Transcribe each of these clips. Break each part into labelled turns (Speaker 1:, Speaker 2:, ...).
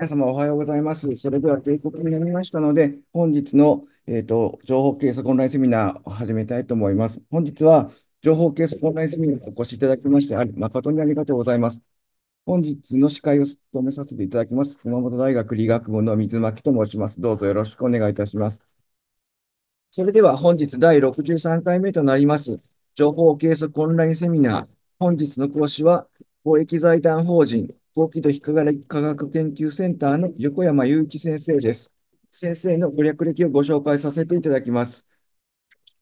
Speaker 1: 皆様おはようございます。それでは定刻になりましたので、本日の、えーと、情報計測オンラインセミナーを始めたいと思います。本日は情報計測オンラインセミナーにお越しいただきましてあ誠にありがとうございます。本日の司会を務めさせていただきます、熊本大学理学部の水巻と申します。どうぞよろしくお願いいたします。それでは本日第63回目となります、情報計測オンラインセミナー。本日の講師は、公益財団法人高輝度非科学研究センターの横山祐樹先生です。先生のご略歴をご紹介させていただきます。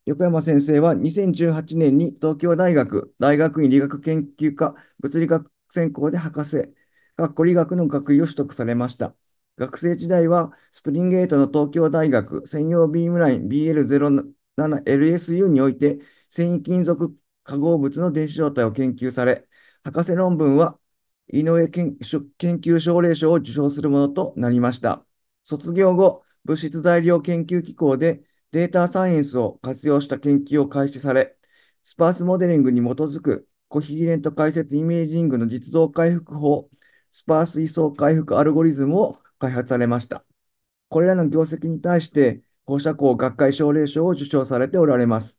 Speaker 1: 横山先生は2018年に東京大学大学院理学研究科物理学専攻で博士、学校理学の学位を取得されました。学生時代はスプリングゲートの東京大学専用ビームライン BL07LSU において繊維金属化合物の電子状態を研究され、博士論文は井上研究奨励賞を受賞するものとなりました。卒業後、物質材料研究機構でデータサイエンスを活用した研究を開始され、スパースモデリングに基づくコヒーレント解説イメージングの実像回復法、スパース位相回復アルゴリズムを開発されました。これらの業績に対して、放射光学会奨励賞を受賞されておられます。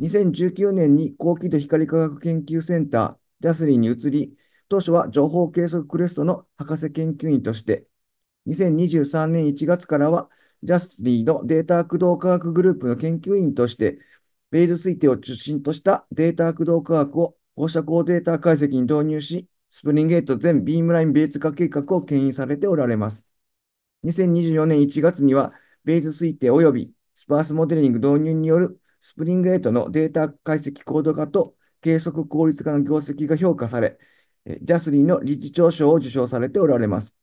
Speaker 1: 2019年に高輝度光科学研究センター、ジャスリーに移り、当初は情報計測クレストの博士研究員として、2023年1月からは、ジャスティのデータ駆動科学グループの研究員として、ベイズ推定を中心としたデータ駆動科学を放射光データ解析に導入し、スプリンゲート全ビームラインベーズ化計画を牽引されておられます。2024年1月には、ベーズ推定及びスパースモデリング導入によるスプリング8のデータ解析高度化と計測効率化の業績が評価され、ジャスリーの理事長賞を受賞されておられます。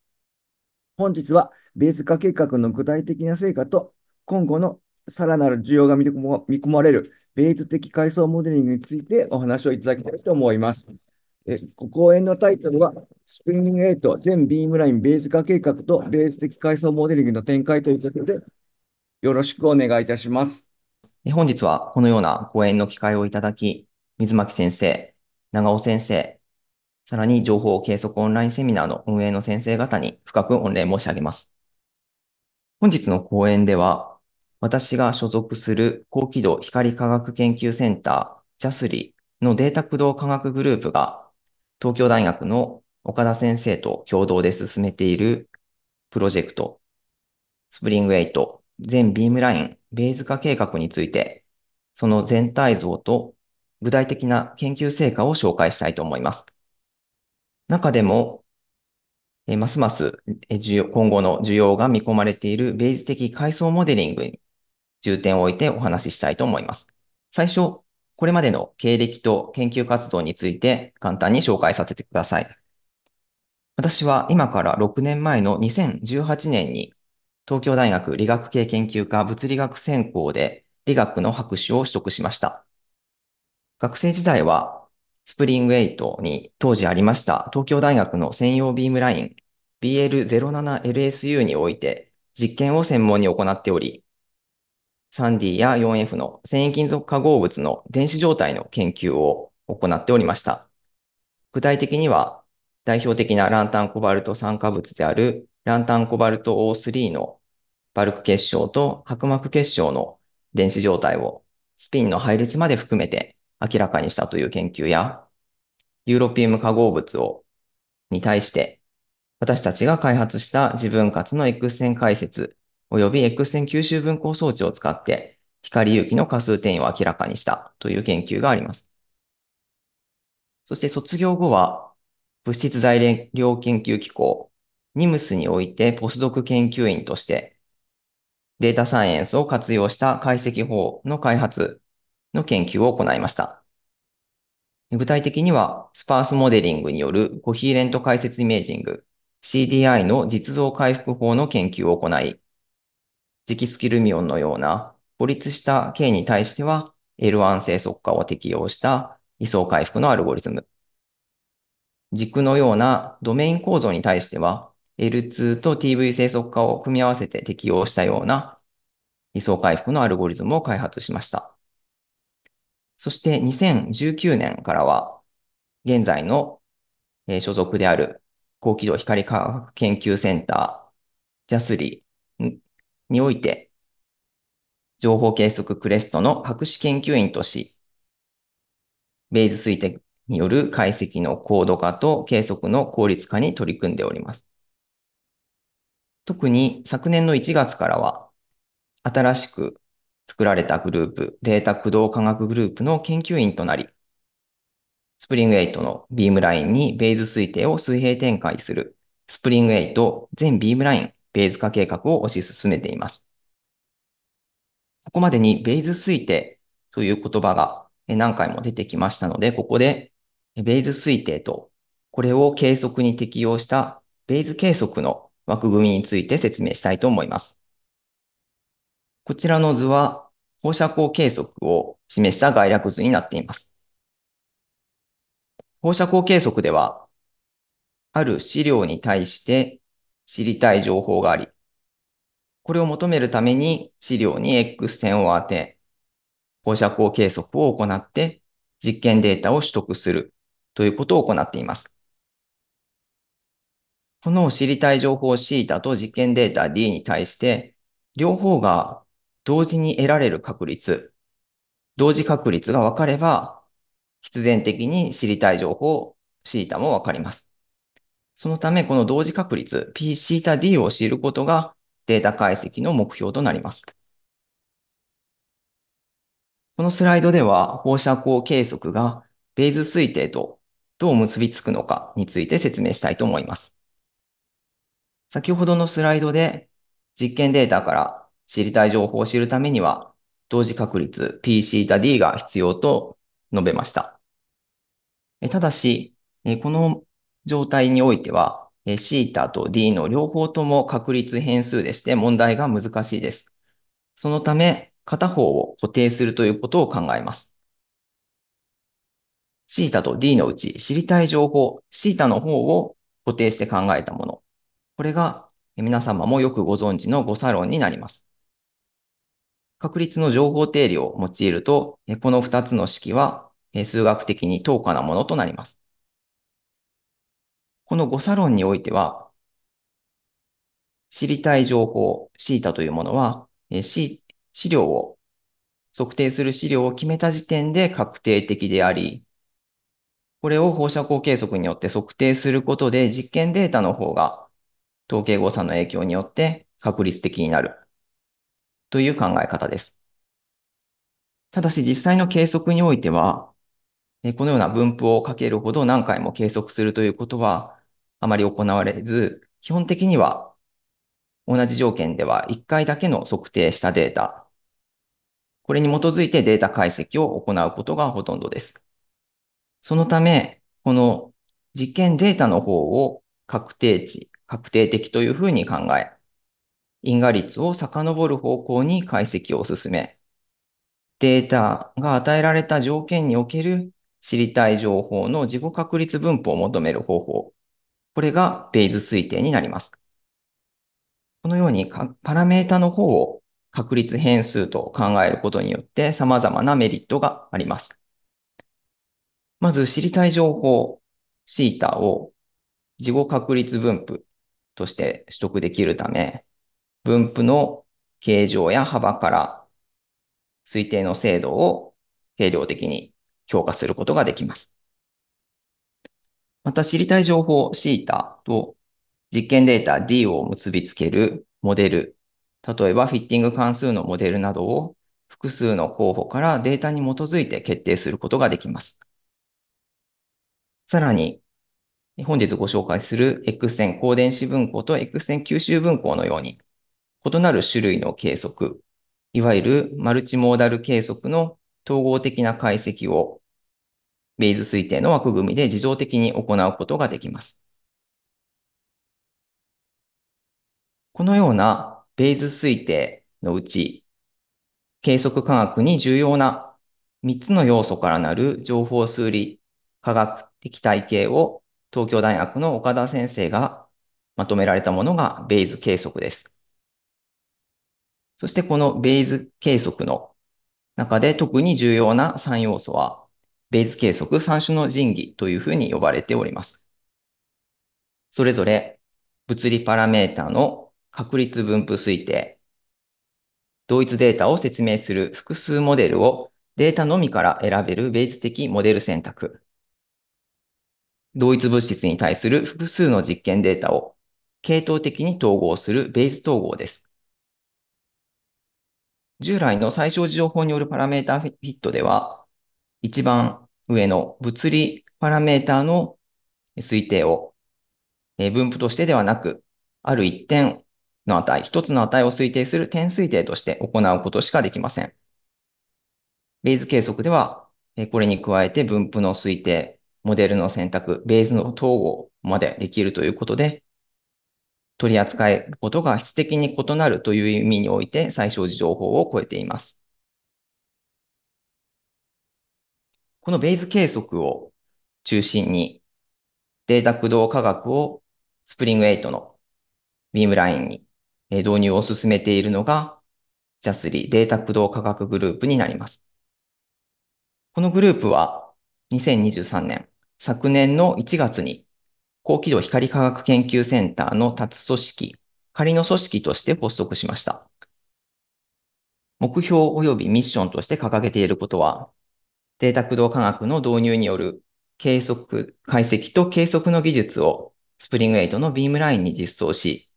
Speaker 1: 本日はベース化計画の具体的な成果と今後のさらなる需要が見込まれるベース的階層モデリングについてお話をいただきたいと思います。え講演のタイトルは、スプリング8全ビームラインベース化計画とベース的階層モデリングの展開ということで、よろしくお願いいたします。本日はこのような
Speaker 2: 講演の機会をいただき、水巻先生、長尾先生、さらに情報計測オンラインセミナーの運営の先生方に深く御礼申し上げます。本日の講演では、私が所属する高輝度光科学研究センター JASRI のデータ駆動科学グループが、東京大学の岡田先生と共同で進めているプロジェクト、スプリングイト全ビームラインベーズ化計画について、その全体像と具体的な研究成果を紹介したいと思います。中でも、えますます今後の需要が見込まれているベース的階層モデリングに重点を置いてお話ししたいと思います。最初、これまでの経歴と研究活動について簡単に紹介させてください。私は今から6年前の2018年に東京大学理学系研究科物理学専攻で理学の博士を取得しました。学生時代はスプリングエイトに当時ありました東京大学の専用ビームライン BL07LSU において実験を専門に行っており、サンディや 4F の繊維金属化合物の電子状態の研究を行っておりました。具体的には代表的なランタンコバルト酸化物であるランタンコバルト O3 のバルク結晶と薄膜結晶の電子状態をスピンの配列まで含めて明らかにしたという研究や、ユーロピウム化合物を、に対して、私たちが開発した自分活の X 線解説及び X 線吸収分光装置を使って、光有機の仮数転移を明らかにしたという研究があります。そして卒業後は、物質材料研究機構、ニムスにおいてポスドク研究員として、データサイエンスを活用した解析法の開発の研究を行いました。具体的には、スパースモデリングによるコヒーレント解説イメージング、CDI の実像回復法の研究を行い、磁気スキルミオンのような孤立した K に対しては L1 性速化を適用した位相回復のアルゴリズム。軸のようなドメイン構造に対しては L2 と TV 性速化を組み合わせて適用したような位相回復のアルゴリズムを開発しました。そして2019年からは、現在の、え所属である高機動光科学研究センター、ジャスリーにおいて、情報計測クレストの博士研究員とし、ベイズ推定による解析の高度化と計測の効率化に取り組んでおります。特に昨年の1月からは、新しく作られたグループ、データ駆動科学グループの研究員となり、スプリング8のビームラインにベイズ推定を水平展開するスプリング8全ビームラインベイズ化計画を推し進めています。ここまでにベイズ推定という言葉が何回も出てきましたので、ここでベイズ推定とこれを計測に適用したベイズ計測の枠組みについて説明したいと思います。こちらの図は放射光計測を示した概略図になっています。放射光計測では、ある資料に対して知りたい情報があり、これを求めるために資料に X 線を当て、放射光計測を行って実験データを取得するということを行っています。この知りたい情報ータと実験データ D に対して、両方が同時に得られる確率、同時確率が分かれば、必然的に知りたい情報、シータも分かります。そのため、この同時確率、P シータ D を知ることがデータ解析の目標となります。このスライドでは、放射光計測がベーズ推定とどう結びつくのかについて説明したいと思います。先ほどのスライドで実験データから知りたい情報を知るためには、同時確率 Pθd が必要と述べました。ただし、この状態においては、θ と d の両方とも確率変数でして問題が難しいです。そのため、片方を固定するということを考えます。θ と d のうち知りたい情報、θ の方を固定して考えたもの。これが皆様もよくご存知の誤差論になります。確率の情報定理を用いると、この2つの式は数学的に等価なものとなります。この誤差論においては、知りたい情報、θ というものは、資料を、測定する資料を決めた時点で確定的であり、これを放射光計測によって測定することで実験データの方が統計誤差の影響によって確率的になるという考え方です。ただし実際の計測においては、このような分布をかけるほど何回も計測するということはあまり行われず、基本的には同じ条件では1回だけの測定したデータ、これに基づいてデータ解析を行うことがほとんどです。そのため、この実験データの方を確定値、確定的というふうに考え、因果率を遡る方向に解析を進め、データが与えられた条件における知りたい情報の自己確率分布を求める方法。これがベイズ推定になります。このようにパラメータの方を確率変数と考えることによって様々なメリットがあります。まず知りたい情報、シータを自己確率分布として取得できるため、分布の形状や幅から推定の精度を定量的に評価することができます。また知りたい情報 θ と実験データ D を結びつけるモデル、例えばフィッティング関数のモデルなどを複数の候補からデータに基づいて決定することができます。さらに、本日ご紹介する X 線光電子分光と X 線吸収分光のように異なる種類の計測、いわゆるマルチモーダル計測の統合的な解析をベイズ推定の枠組みで自動的に行うことができます。このようなベイズ推定のうち、計測科学に重要な3つの要素からなる情報数理科学的体系を東京大学の岡田先生がまとめられたものがベイズ計測です。そしてこのベイズ計測の中で特に重要な3要素は、ベイズ計測3種の神器というふうに呼ばれております。それぞれ物理パラメータの確率分布推定、同一データを説明する複数モデルをデータのみから選べるベイズ的モデル選択、同一物質に対する複数の実験データを系統的に統合するベイズ統合です。従来の最小情報によるパラメータフィットでは、一番上の物理パラメータの推定を、え分布としてではなく、ある一点の値、一つの値を推定する点推定として行うことしかできません。ベーズ計測では、これに加えて分布の推定、モデルの選択、ベーズの統合までできるということで、取り扱うことが質的に異なるという意味において最小時情報を超えています。このベイズ計測を中心にデータ駆動科学をスプリング8のビームラインに導入を進めているのが JAS3 データ駆動科学グループになります。このグループは2023年、昨年の1月に高機度光科学研究センターの立つ組織、仮の組織として発足しました。目標及びミッションとして掲げていることは、データ駆動科学の導入による計測、解析と計測の技術をスプリング8のビームラインに実装し、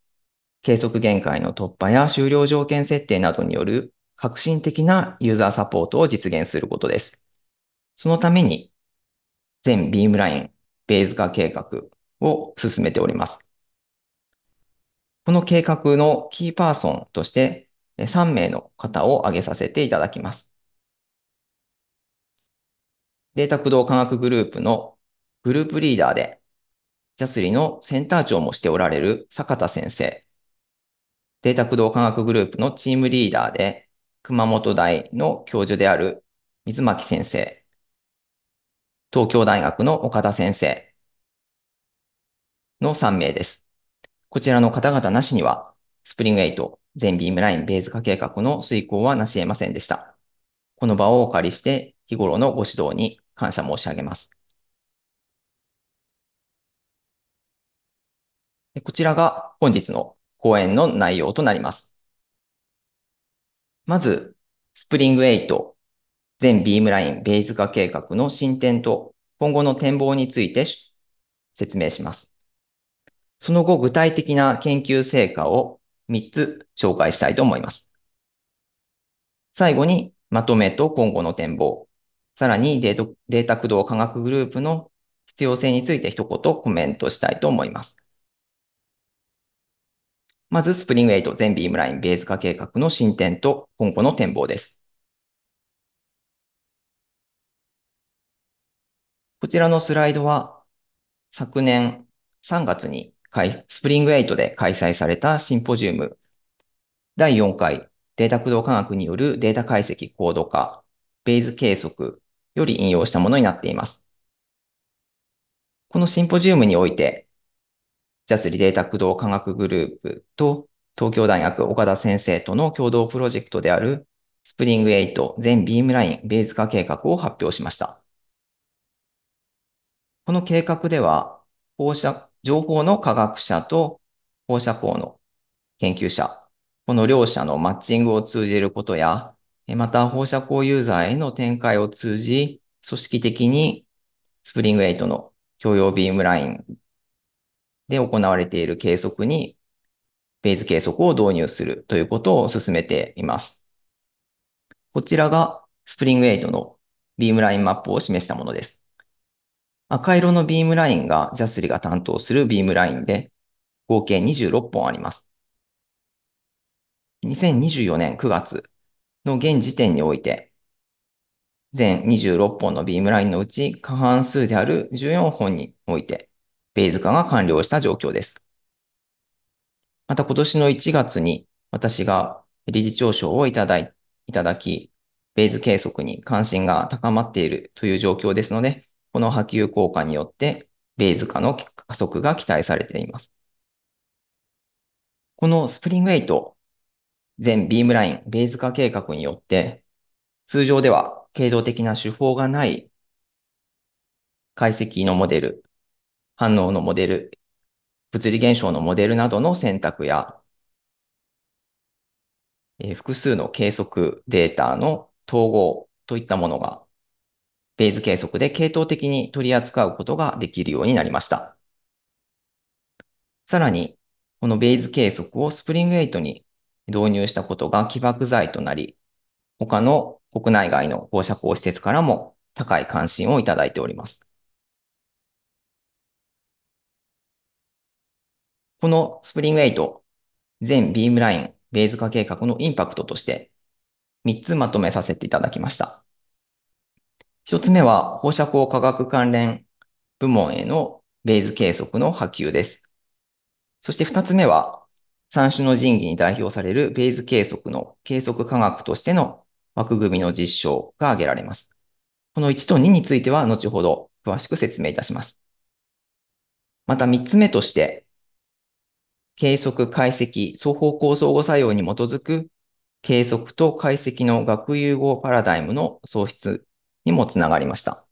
Speaker 2: 計測限界の突破や終了条件設定などによる革新的なユーザーサポートを実現することです。そのために、全ビームライン、ベーズ化計画、を進めております。この計画のキーパーソンとして3名の方を挙げさせていただきます。データ駆動科学グループのグループリーダーで、ジャスリのセンター長もしておられる坂田先生。データ駆動科学グループのチームリーダーで、熊本大の教授である水巻先生。東京大学の岡田先生。の3名です。こちらの方々なしには、スプリング8、全ビームラインベース化計画の遂行はなし得ませんでした。この場をお借りして、日頃のご指導に感謝申し上げます。こちらが本日の講演の内容となります。まず、スプリング8、全ビームラインベース化計画の進展と今後の展望について説明します。その後具体的な研究成果を3つ紹介したいと思います。最後にまとめと今後の展望、さらにデータ駆動科学グループの必要性について一言コメントしたいと思います。まず、スプリングイト全ビームラインベース化計画の進展と今後の展望です。こちらのスライドは、昨年3月にスプリング8で開催されたシンポジウム第4回データ駆動科学によるデータ解析高度化、ベイズ計測より引用したものになっています。このシンポジウムにおいて、ジャスリデータ駆動科学グループと東京大学岡田先生との共同プロジェクトであるスプリング8全ビームラインベーズ化計画を発表しました。この計画では、放射情報の科学者と放射光の研究者、この両者のマッチングを通じることや、また放射光ユーザーへの展開を通じ、組織的にスプリング8の共用ビームラインで行われている計測に、ベース計測を導入するということを進めています。こちらがスプリング8のビームラインマップを示したものです。赤色のビームラインが j a s リが担当するビームラインで、合計26本あります。2024年9月の現時点において、全26本のビームラインのうち過半数である14本において、ベイズ化が完了した状況です。また今年の1月に私が理事長賞をいただいいただき、ベイズ計測に関心が高まっているという状況ですので、この波及効果によって、ベイズ化の加速が期待されています。このスプリングイト、全ビームラインベイズ化計画によって、通常では経度的な手法がない解析のモデル、反応のモデル、物理現象のモデルなどの選択や、え複数の計測データの統合といったものがベーズ計測で系統的に取り扱うことができるようになりました。さらに、このベイズ計測をスプリング8に導入したことが起爆剤となり、他の国内外の放射光施設からも高い関心をいただいております。このスプリング8、全ビームラインベイズ化計画のインパクトとして3つまとめさせていただきました。一つ目は放射光科学関連部門へのベーズ計測の波及です。そして二つ目は、三種の神器に代表されるベーズ計測の計測科学としての枠組みの実証が挙げられます。この1と2については後ほど詳しく説明いたします。また3つ目として、計測解析双方向相互作用に基づく計測と解析の学融合パラダイムの創出にもつながりました。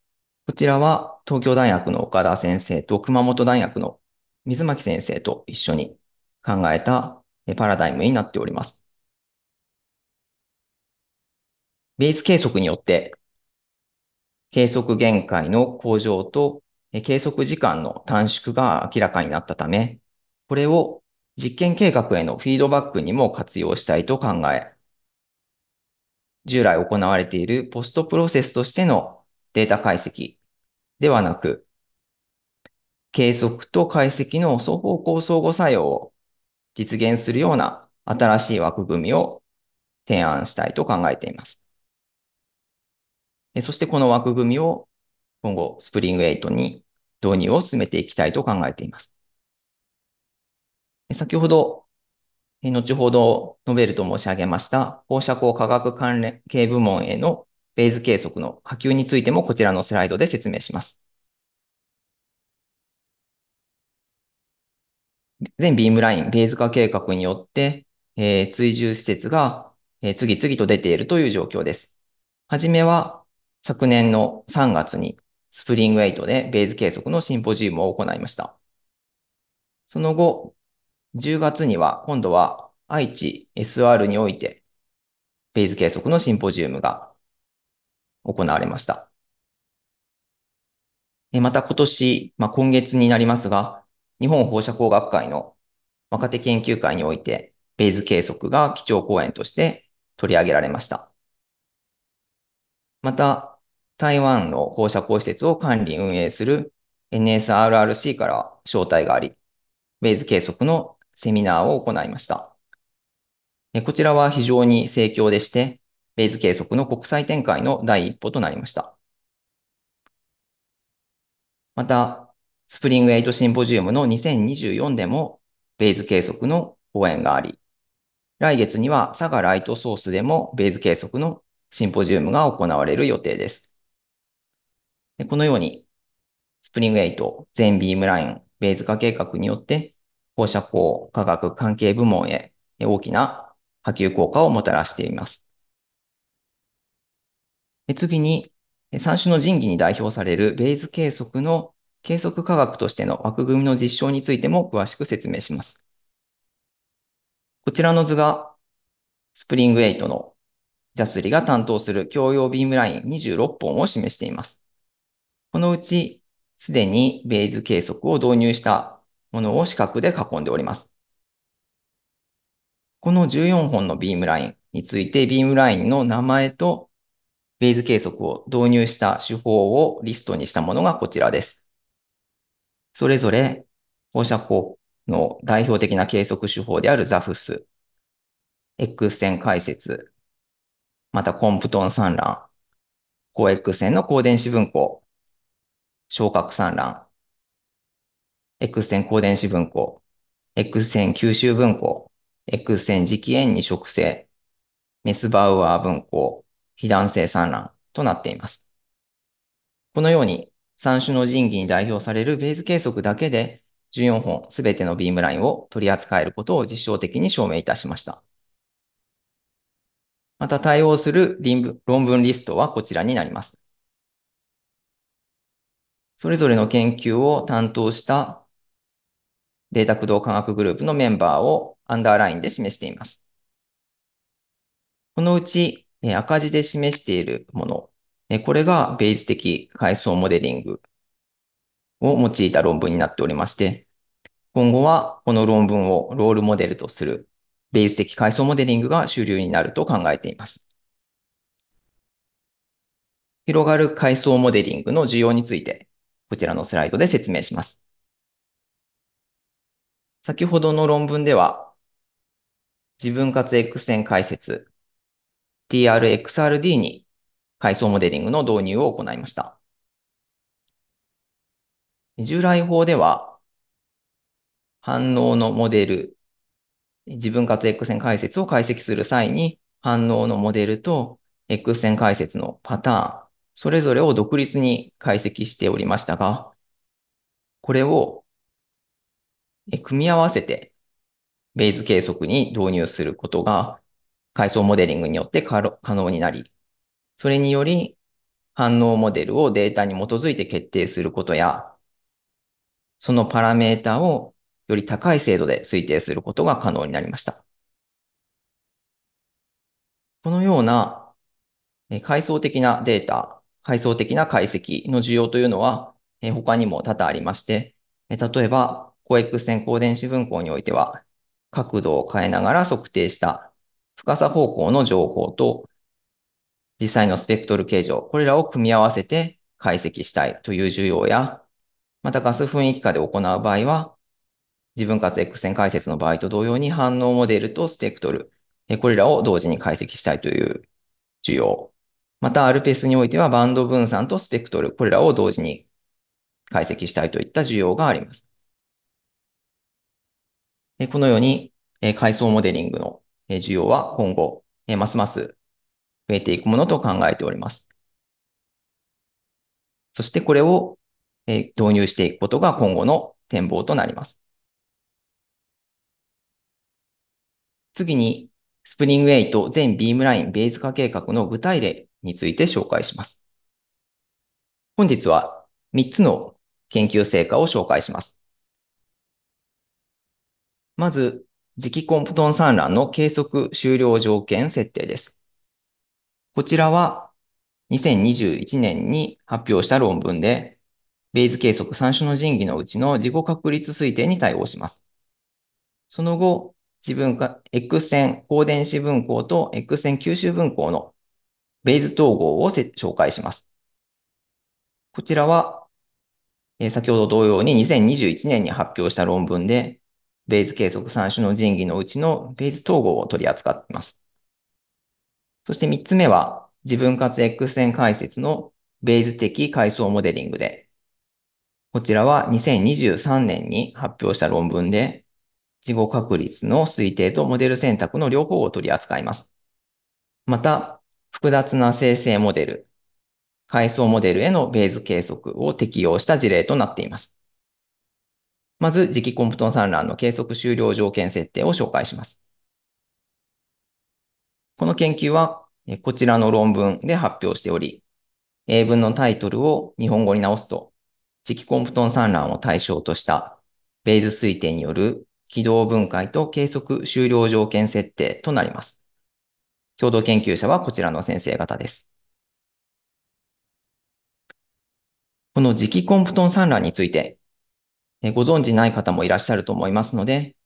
Speaker 2: こちらは東京大学の岡田先生と熊本大学の水巻先生と一緒に考えたパラダイムになっております。ベース計測によって、計測限界の向上と計測時間の短縮が明らかになったため、これを実験計画へのフィードバックにも活用したいと考え、従来行われているポストプロセスとしてのデータ解析ではなく、計測と解析の双方向相互作用を実現するような新しい枠組みを提案したいと考えています。そしてこの枠組みを今後、スプリング8に導入を進めていきたいと考えています。先ほど後ほど述べると申し上げました、放射光化学関連系部門へのフェーズ計測の波及についてもこちらのスライドで説明します。全ビームライン、フェーズ化計画によって、えー、追従施設が、えー、次々と出ているという状況です。はじめは昨年の3月にスプリング8でベーズ計測のシンポジウムを行いました。その後、10月には今度は愛知 SR において、フェーズ計測のシンポジウムが行われました。また今年、まあ、今月になりますが、日本放射工学会の若手研究会において、フェーズ計測が基調講演として取り上げられました。また、台湾の放射光施設を管理運営する NSRRC から招待があり、ベイズ計測のセミナーを行いました。こちらは非常に盛況でして、ベイズ計測の国際展開の第一歩となりました。また、スプリング8シンポジウムの2024でも、ベイズ計測の講演があり、来月には佐賀ライトソースでもベイズ計測のシンポジウムが行われる予定です。このように、スプリング8、全ビームライン、ベイズ化計画によって、放射光科学関係部門へ大きな波及効果をもたらしています。次に、三種の神器に代表されるベイズ計測の計測科学としての枠組みの実証についても詳しく説明します。こちらの図が、スプリング8の JASRI が担当する共用ビームライン26本を示しています。このうち、すでにベイズ計測を導入したものを四角で囲んでおります。この14本のビームラインについて、ビームラインの名前とベーズ計測を導入した手法をリストにしたものがこちらです。それぞれ放射光の代表的な計測手法であるザフス、X 線解説、またコンプトン散乱、高 X 線の光電子分光、昇格産卵、X 線光電子分光、X 線吸収分光、X 線磁気塩に植生、メスバウアー分光、非弾性産卵となっています。このように3種の神器に代表されるベース計測だけで14本すべてのビームラインを取り扱えることを実証的に証明いたしました。また対応する論文リストはこちらになります。それぞれの研究を担当したデータ駆動科学グループのメンバーをアンダーラインで示しています。このうち、赤字で示しているもの、これがベイズ的階層モデリングを用いた論文になっておりまして、今後はこの論文をロールモデルとするベイズ的階層モデリングが主流になると考えています。広がる階層モデリングの需要について、こちらのスライドで説明します。先ほどの論文では、自分割 X 線解説 TRXRD に階層モデリングの導入を行いました。従来法では、反応のモデル、自分割 X 線解説を解析する際に、反応のモデルと X 線解説のパターン、それぞれを独立に解析しておりましたが、これを組み合わせて、ベイズ計測に導入することが、階層モデリングによって可能になり、それにより、反応モデルをデータに基づいて決定することや、そのパラメータをより高い精度で推定することが可能になりました。このような階層的なデータ、階層的な解析の需要というのは他にも多々ありまして、例えば光域線高電子分光においては、角度を変えながら測定した深さ方向の情報と実際のスペクトル形状、これらを組み合わせて解析したいという需要や、またガス雰囲気化で行う場合は、自分活 X 線解説の場合と同様に反応モデルとスペクトル、これらを同時に解析したいという需要。また、アルペスにおいてはバンド分散とスペクトル、これらを同時に解析したいといった需要があります。このように、階層モデリングの需要は今後、ますます増えていくものと考えております。そしてこれを導入していくことが今後の展望となります。次に、スプリングイト全ビームラインベース化計画の具体例について紹介します。本日は3つの研究成果を紹介します。まず、磁気コンプトン産卵の計測終了条件設定です。こちらは2021年に発表した論文で、ベイズ計測3種の神器のうちの自己確率推定に対応します。その後、自分が X 線高電子分光と X 線吸収分光のベイズ統合を紹介します。こちらは、え先ほど同様に2021年に発表した論文で、ベイズ計測3種の神器のうちのベイズ統合を取り扱っています。そして3つ目は、自分かつ X 線解説のベイズ的階層モデリングで、こちらは2023年に発表した論文で、事後確率の推定とモデル選択の両方を取り扱います。また、複雑な生成モデル、階層モデルへのベイズ計測を適用した事例となっています。まず、磁気コンプトン産卵の計測終了条件設定を紹介します。この研究は、こちらの論文で発表しており、英文のタイトルを日本語に直すと、磁気コンプトン産卵を対象としたベイズ推定による軌道分解と計測終了条件設定となります。共同研究者はこちらの先生方です。この磁気コンプトン産卵について、ご存じない方もいらっしゃると思いますので、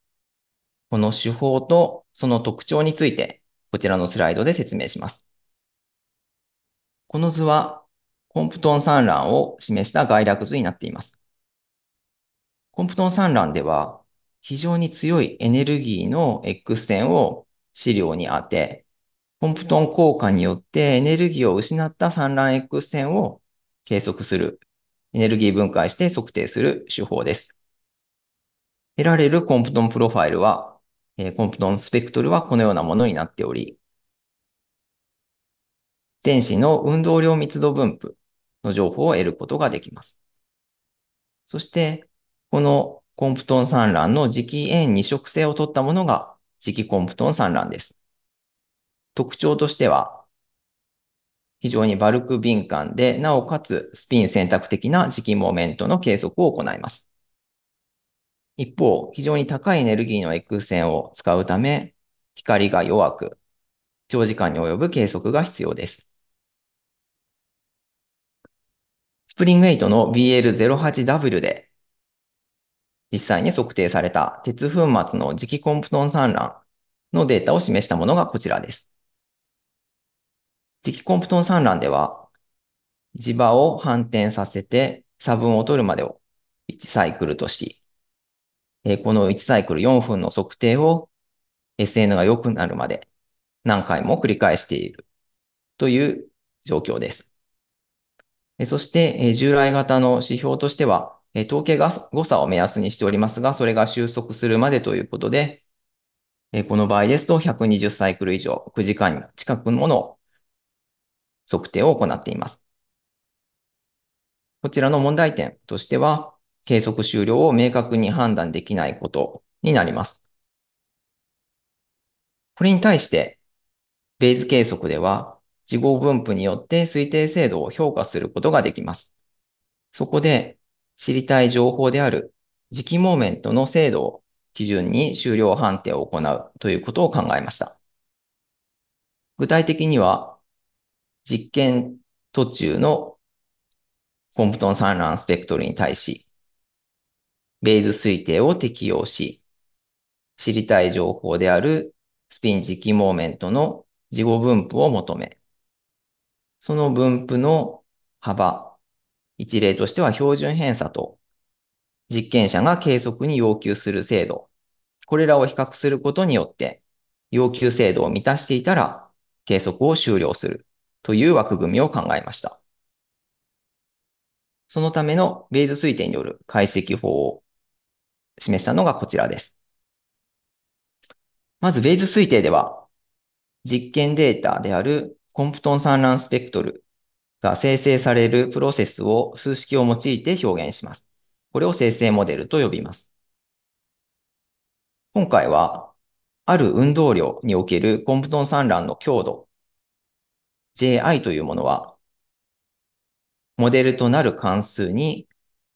Speaker 2: この手法とその特徴について、こちらのスライドで説明します。この図は、コンプトン産卵を示した概略図になっています。コンプトン産卵では、非常に強いエネルギーの X 線を資料に当て、コンプトン効果によってエネルギーを失った産卵 X 線を計測するエネルギー分解して測定する手法です。得られるコンプトンプロファイルは、えコンプトンスペクトルはこのようなものになっており、電子の運動量密度分布の情報を得ることができます。そして、このコンプトン産卵の磁気円二色性を取ったものが磁気コンプトン産卵です。特徴としては、非常にバルク敏感で、なおかつスピン選択的な磁気モメントの計測を行います。一方、非常に高いエネルギーの X 線を使うため、光が弱く、長時間に及ぶ計測が必要です。スプリング8の BL08W で実際に測定された鉄粉末の磁気コンプトン産卵のデータを示したものがこちらです。磁気コンプトン産卵では、磁場を反転させて差分を取るまでを1サイクルとし、えこの1サイクル4分の測定を SN が良くなるまで何回も繰り返しているという状況です。そして、従来型の指標としては、統計誤差を目安にしておりますが、それが収束するまでということで、この場合ですと120サイクル以上、9時間近くもの測定を行っています。こちらの問題点としては、計測終了を明確に判断できないことになります。これに対して、ベイズ計測では、事後分布によって推定精度を評価することができます。そこで、知りたい情報である磁気モーメントの精度を基準に終了判定を行うということを考えました。具体的には、実験途中のコンプトン産卵スペクトルに対し、ベイズ推定を適用し、知りたい情報であるスピン磁気モーメントの事後分布を求め、その分布の幅、一例としては標準偏差と実験者が計測に要求する精度、これらを比較することによって要求精度を満たしていたら計測を終了する。という枠組みを考えました。そのためのベイズ推定による解析法を示したのがこちらです。まず、ベイズ推定では、実験データであるコンプトン産卵スペクトルが生成されるプロセスを数式を用いて表現します。これを生成モデルと呼びます。今回は、ある運動量におけるコンプトン産卵の強度 JI というものは、モデルとなる関数に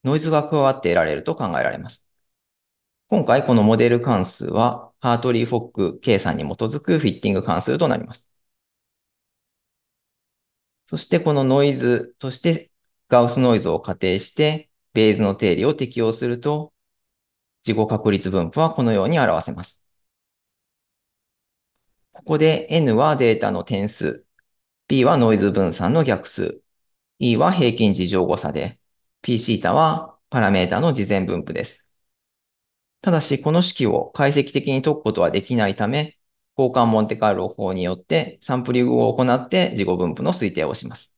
Speaker 2: ノイズが加わって得られると考えられます。今回このモデル関数は、ハートリー・フォック計算に基づくフィッティング関数となります。そしてこのノイズとしてガウスノイズを仮定して、ベイズの定理を適用すると、自己確率分布はこのように表せます。ここで n はデータの点数、B はノイズ分散の逆数。E は平均事乗誤差で、Pθ はパラメータの事前分布です。ただし、この式を解析的に解くことはできないため、交換モンテカーロ法によってサンプリングを行って事後分布の推定をします。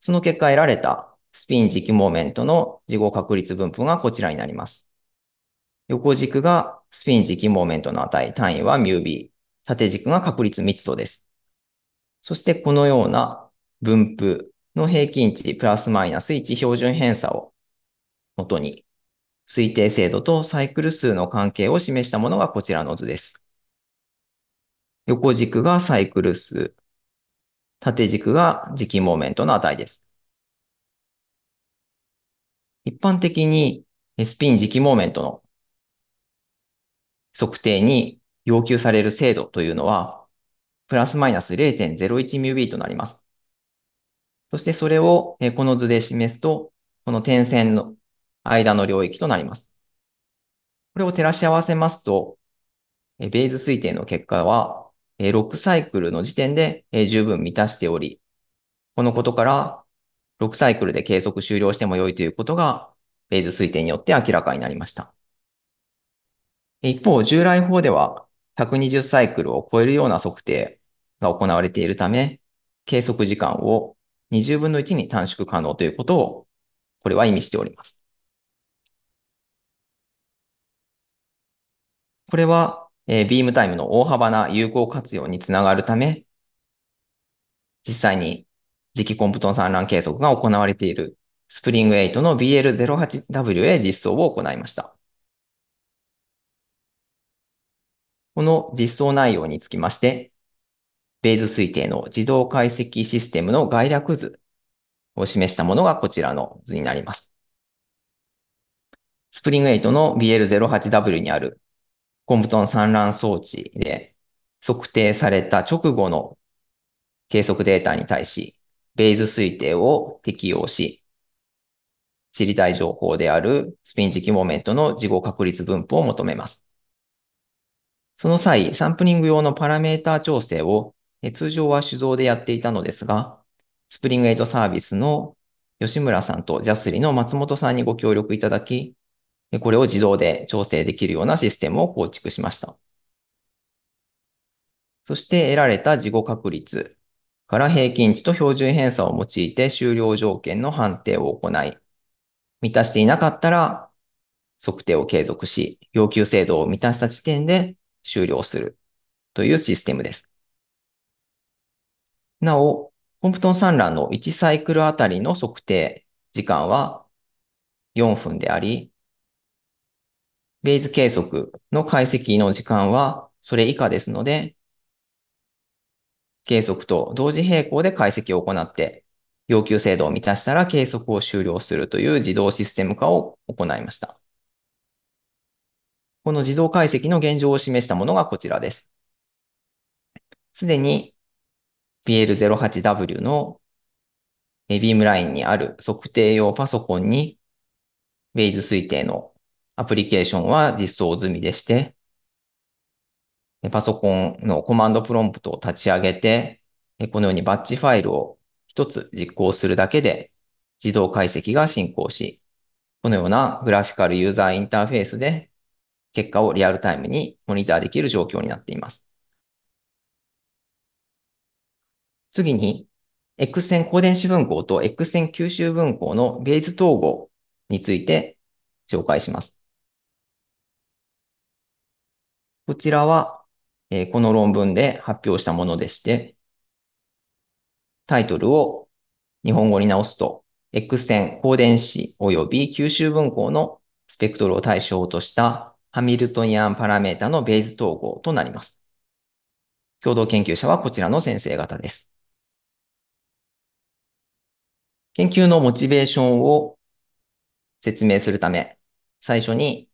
Speaker 2: その結果得られたスピン磁気モーメントの事後確率分布がこちらになります。横軸がスピン磁気モーメントの値、単位は μb。縦軸が確率密度です。そしてこのような分布の平均値プラスマイナス1標準偏差を元に推定精度とサイクル数の関係を示したものがこちらの図です。横軸がサイクル数、縦軸が磁気モーメントの値です。一般的にスピン磁気モーメントの測定に要求される精度というのは、プラスマイナス 0.01μb となります。そしてそれをこの図で示すと、この点線の間の領域となります。これを照らし合わせますと、ベーズ推定の結果は、6サイクルの時点で十分満たしており、このことから6サイクルで計測終了しても良いということが、ベーズ推定によって明らかになりました。一方、従来法では120サイクルを超えるような測定が行われているため、計測時間を20分の1に短縮可能ということを、これは意味しております。これは、ビームタイムの大幅な有効活用につながるため、実際に磁気コンプトン産卵計測が行われているスプリング8の BL08W へ実装を行いました。この実装内容につきまして、ベーズ推定の自動解析システムの概略図を示したものがこちらの図になります。スプリング8の BL08W にあるコンブトン散乱装置で測定された直後の計測データに対し、ベイズ推定を適用し、知りたい情報であるスピン時期モメントの事後確率分布を求めます。その際、サンプリング用のパラメータ調整を通常は手動でやっていたのですが、スプリングエイトサービスの吉村さんとジャスリの松本さんにご協力いただき、これを自動で調整できるようなシステムを構築しました。そして得られた事後確率から平均値と標準偏差を用いて終了条件の判定を行い、満たしていなかったら測定を継続し、要求制度を満たした時点で終了するというシステムです。なお、コンプトン産卵の1サイクルあたりの測定時間は4分であり、ベイズ計測の解析の時間はそれ以下ですので、計測と同時並行で解析を行って、要求精度を満たしたら計測を終了するという自動システム化を行いました。この自動解析の現状を示したものがこちらです。すでに PL08W のビームラインにある測定用パソコンにベイズ推定のアプリケーションは実装済みでして、パソコンのコマンドプロンプトを立ち上げて、このようにバッチファイルを一つ実行するだけで自動解析が進行し、このようなグラフィカルユーザーインターフェースで結果をリアルタイムにモニターできる状況になっています。次に、X 線光電子分光と X 線吸収分光のイズ統合について紹介します。こちらは、えー、この論文で発表したものでして、タイトルを日本語に直すと、X 線光電子及び吸収分光のスペクトルを対象としたハミルトンアンパラメータのベイズ統合となります。共同研究者はこちらの先生方です。研究のモチベーションを説明するため、最初に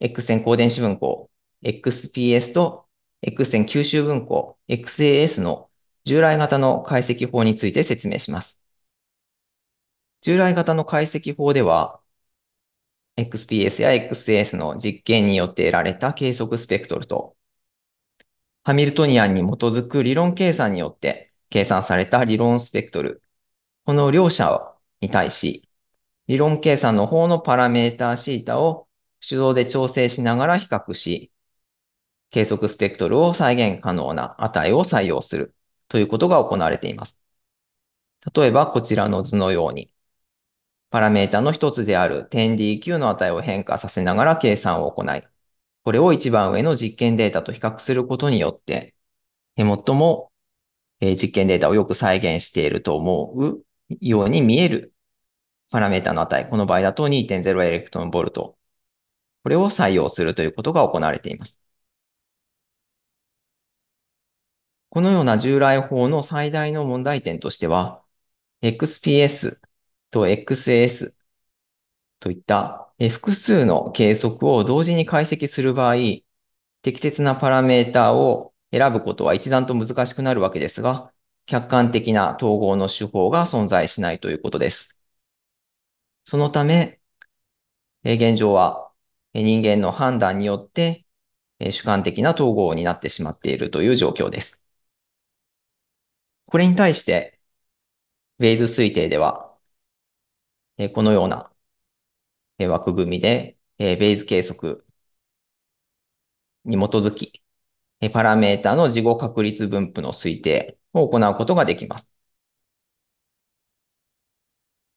Speaker 2: X 線光電子分光、XPS と X 線吸収分光、XAS の従来型の解析法について説明します。従来型の解析法では、XPS や XS の実験によって得られた計測スペクトルと、ハミルトニアンに基づく理論計算によって計算された理論スペクトル、この両者に対し、理論計算の方のパラメーター θ を手動で調整しながら比較し、計測スペクトルを再現可能な値を採用するということが行われています。例えばこちらの図のように、パラメータの一つである点 DQ の値を変化させながら計算を行い、これを一番上の実験データと比較することによって、最も実験データをよく再現していると思うように見えるパラメータの値、この場合だと2.0エレクトンボルト。これを採用するということが行われています。このような従来法の最大の問題点としては、XPS と XS といった複数の計測を同時に解析する場合、適切なパラメータを選ぶことは一段と難しくなるわけですが、客観的な統合の手法が存在しないということです。そのため、現状は人間の判断によって主観的な統合になってしまっているという状況です。これに対して、ウェイズ推定ではえこのような、え枠組みで、えベイズ計測に基づき、えパラメータの事後確率分布の推定を行うことができます。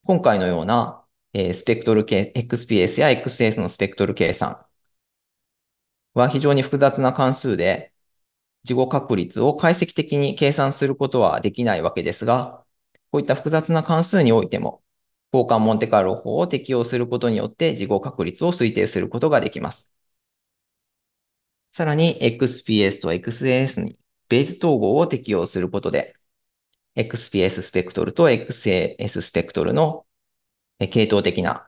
Speaker 2: 今回のような、えスペクトル系、XPS や XS のスペクトル計算は非常に複雑な関数で、事後確率を解析的に計算することはできないわけですが、こういった複雑な関数においても、交換モンテカルロ法を適用することによって事後確率を推定することができます。さらに XPS と XAS にベース統合を適用することで、XPS スペクトルと XAS スペクトルの系統的な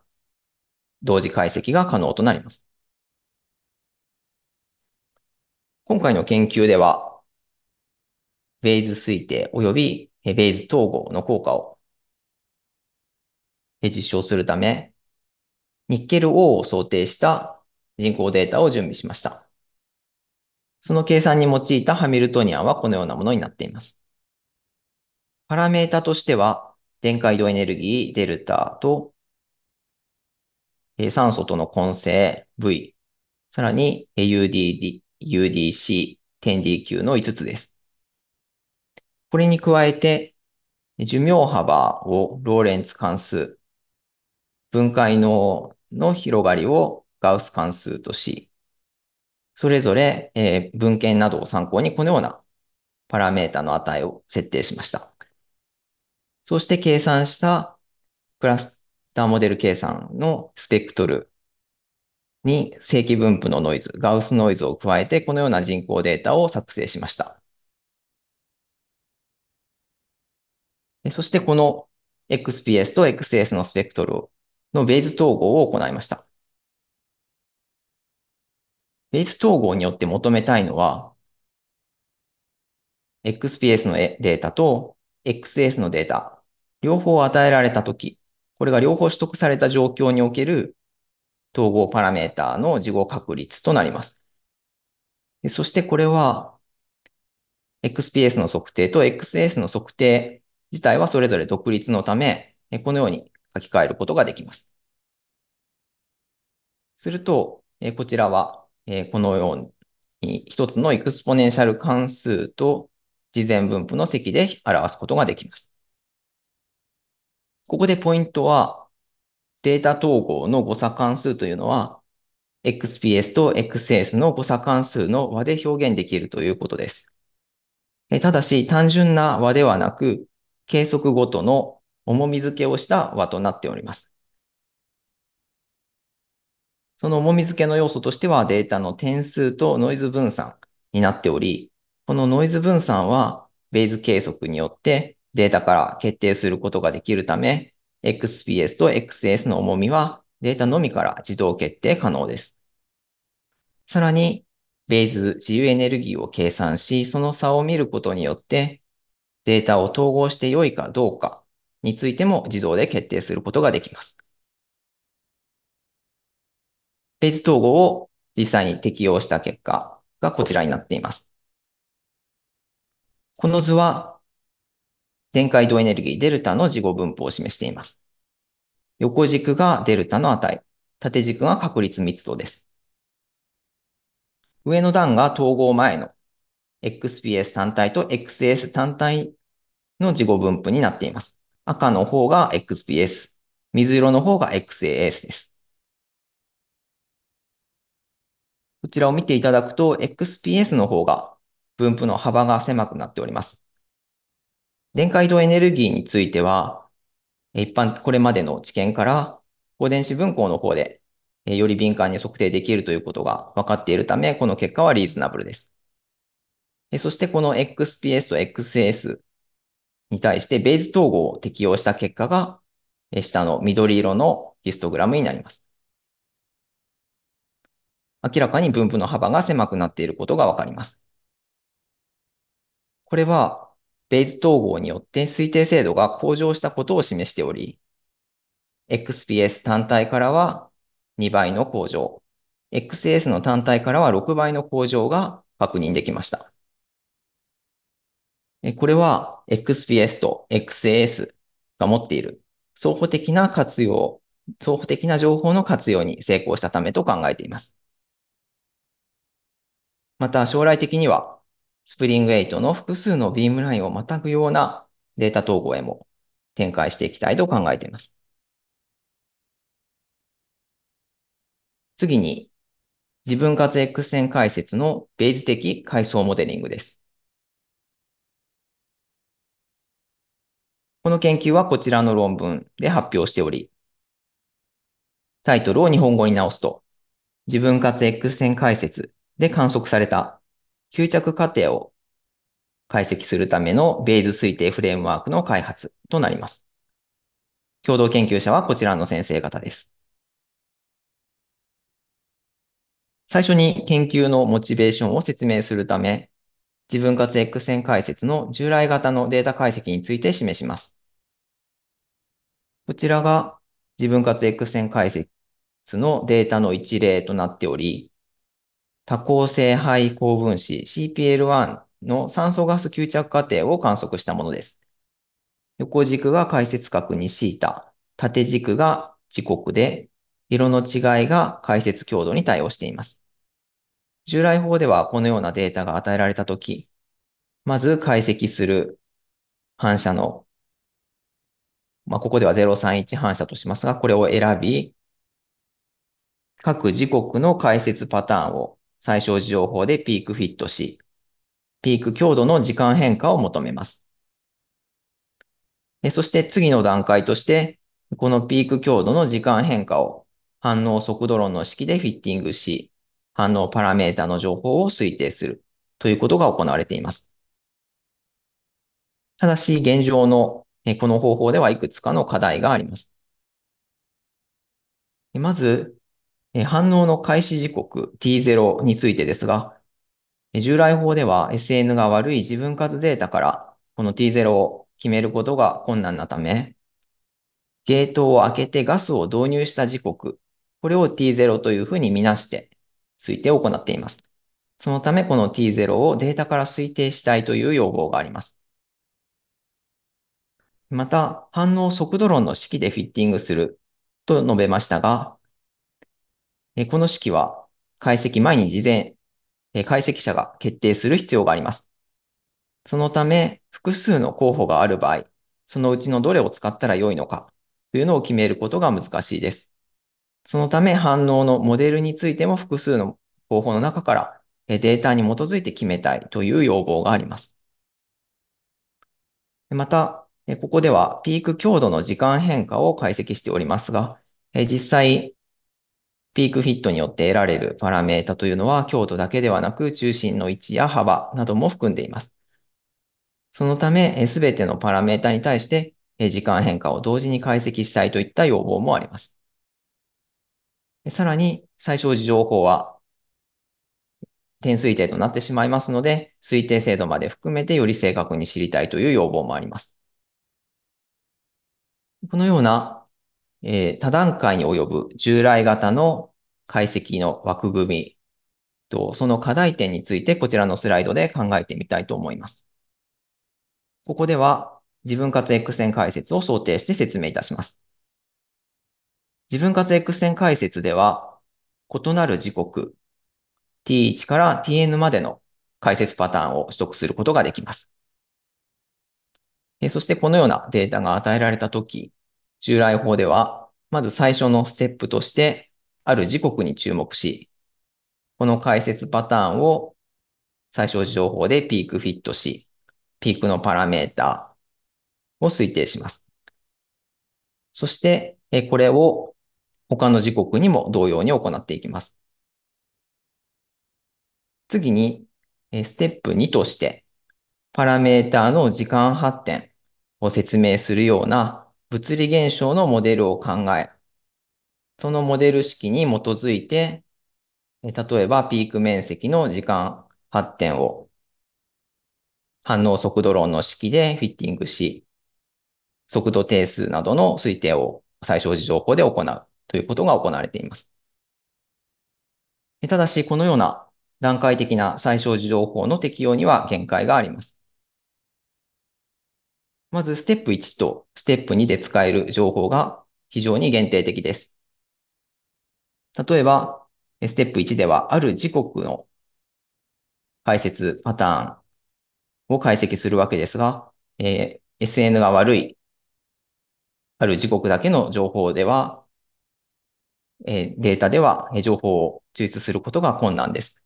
Speaker 2: 同時解析が可能となります。今回の研究では、ベイズ推定及びベイズ統合の効果を実証するため、ニッケル O を想定した人工データを準備しました。その計算に用いたハミルトニアンはこのようなものになっています。パラメータとしては、電解度エネルギーデルタと、酸素との混成 V、さらに UDD、UDC、10DQ の5つです。これに加えて、寿命幅をローレンツ関数分解能の広がりをガウス関数とし、それぞれ、えー、文献などを参考にこのようなパラメータの値を設定しました。そして計算したクラスターモデル計算のスペクトルに正規分布のノイズ、ガウスノイズを加えてこのような人工データを作成しました。そしてこの XPS と XS のスペクトルのベイズ統合を行いました。ベース統合によって求めたいのは、XPS のデータと XS のデータ、両方与えられたとき、これが両方取得された状況における統合パラメータの事後確率となります。そしてこれは、XPS の測定と XS の測定自体はそれぞれ独立のため、このように書き換えることができます。すると、えこちらは、えこのように、一つのエクスポネンシャル関数と事前分布の積で表すことができます。ここでポイントは、データ統合の誤差関数というのは、XPS と XS の誤差関数の和で表現できるということです。ただし、単純な和ではなく、計測ごとの重み付けをした和となっております。その重み付けの要素としてはデータの点数とノイズ分散になっており、このノイズ分散はベイズ計測によってデータから決定することができるため、XPS と XS の重みはデータのみから自動決定可能です。さらに、ベイズ自由エネルギーを計算し、その差を見ることによって、データを統合して良いかどうかについても自動で決定することができます。ページ統合を実際に適用した結果がこちらになっています。この図は、電解度エネルギーデルタの事後分布を示しています。横軸がデルタの値、縦軸が確率密度です。上の段が統合前の XPS 単体と XS 単体の事後分布になっています。赤の方が XPS、水色の方が XAS です。こちらを見ていただくと、XPS の方が分布の幅が狭くなっております。電解度エネルギーについては、一般、これまでの知見から、光電子分光の方で、より敏感に測定できるということが分かっているため、この結果はリーズナブルです。そしてこの XPS と XS に対してベース統合を適用した結果が、下の緑色のヒストグラムになります。明らかに分布の幅が狭くなっていることがわかります。これは、ベース統合によって推定精度が向上したことを示しており、XPS 単体からは2倍の向上、XS の単体からは6倍の向上が確認できました。これは XPS と XAS が持っている双方的な活用、双方的な情報の活用に成功したためと考えています。また将来的には、スプリング8の複数のビームラインをまたぐようなデータ統合へも展開していきたいと考えています。次に、自分割 X 線解説のベージ的階層モデリングです。この研究はこちらの論文で発表しており、タイトルを日本語に直すと、自分活 X 線解説で観測された吸着過程を解析するためのベーズ推定フレームワークの開発となります。共同研究者はこちらの先生方です。最初に研究のモチベーションを説明するため、自分活 X 線解説の従来型のデータ解析について示します。こちらが自分割 X 線解析のデータの一例となっており、多項性肺高分子 CPL1 の酸素ガス吸着過程を観測したものです。横軸が解説角にシータ、縦軸が時刻で、色の違いが解説強度に対応しています。従来法ではこのようなデータが与えられたとき、まず解析する反射のまあ、ここでは031反射としますが、これを選び、各時刻の解説パターンを最小時情報でピークフィットし、ピーク強度の時間変化を求めます。そして次の段階として、このピーク強度の時間変化を反応速度論の式でフィッティングし、反応パラメータの情報を推定するということが行われています。ただし、現状のえこの方法ではいくつかの課題があります。まず、反応の開始時刻 T0 についてですが、従来法では SN が悪い自分数データからこの T0 を決めることが困難なため、ゲートを開けてガスを導入した時刻、これを T0 というふうにみなして推定を行っています。そのためこの T0 をデータから推定したいという要望があります。また、反応速度論の式でフィッティングすると述べましたが、この式は解析前に事前、解析者が決定する必要があります。そのため、複数の候補がある場合、そのうちのどれを使ったら良いのかというのを決めることが難しいです。そのため、反応のモデルについても複数の候補の中からデータに基づいて決めたいという要望があります。また、ここではピーク強度の時間変化を解析しておりますが、実際、ピークフィットによって得られるパラメータというのは強度だけではなく中心の位置や幅なども含んでいます。そのため、すべてのパラメータに対して時間変化を同時に解析したいといった要望もあります。さらに、最小時情報は点推定となってしまいますので、推定精度まで含めてより正確に知りたいという要望もあります。このような、えー、多段階に及ぶ従来型の解析の枠組みと、その課題点についてこちらのスライドで考えてみたいと思います。ここでは自分割 X 線解説を想定して説明いたします。自分割 X 線解説では、異なる時刻、t1 から tn までの解説パターンを取得することができます。えそしてこのようなデータが与えられたとき、従来法では、まず最初のステップとして、ある時刻に注目し、この解説パターンを最小時情報でピークフィットし、ピークのパラメータを推定します。そして、これを他の時刻にも同様に行っていきます。次に、ステップ2として、パラメータの時間発展を説明するような物理現象のモデルを考え、そのモデル式に基づいて、例えばピーク面積の時間発展を反応速度論の式でフィッティングし、速度定数などの推定を最小時情報で行うということが行われています。ただし、このような段階的な最小時情報の適用には限界があります。まず、ステップ1とステップ2で使える情報が非常に限定的です。例えば、ステップ1では、ある時刻の解説パターンを解析するわけですが、えー、SN が悪い、ある時刻だけの情報では、えー、データでは情報を抽出することが困難です。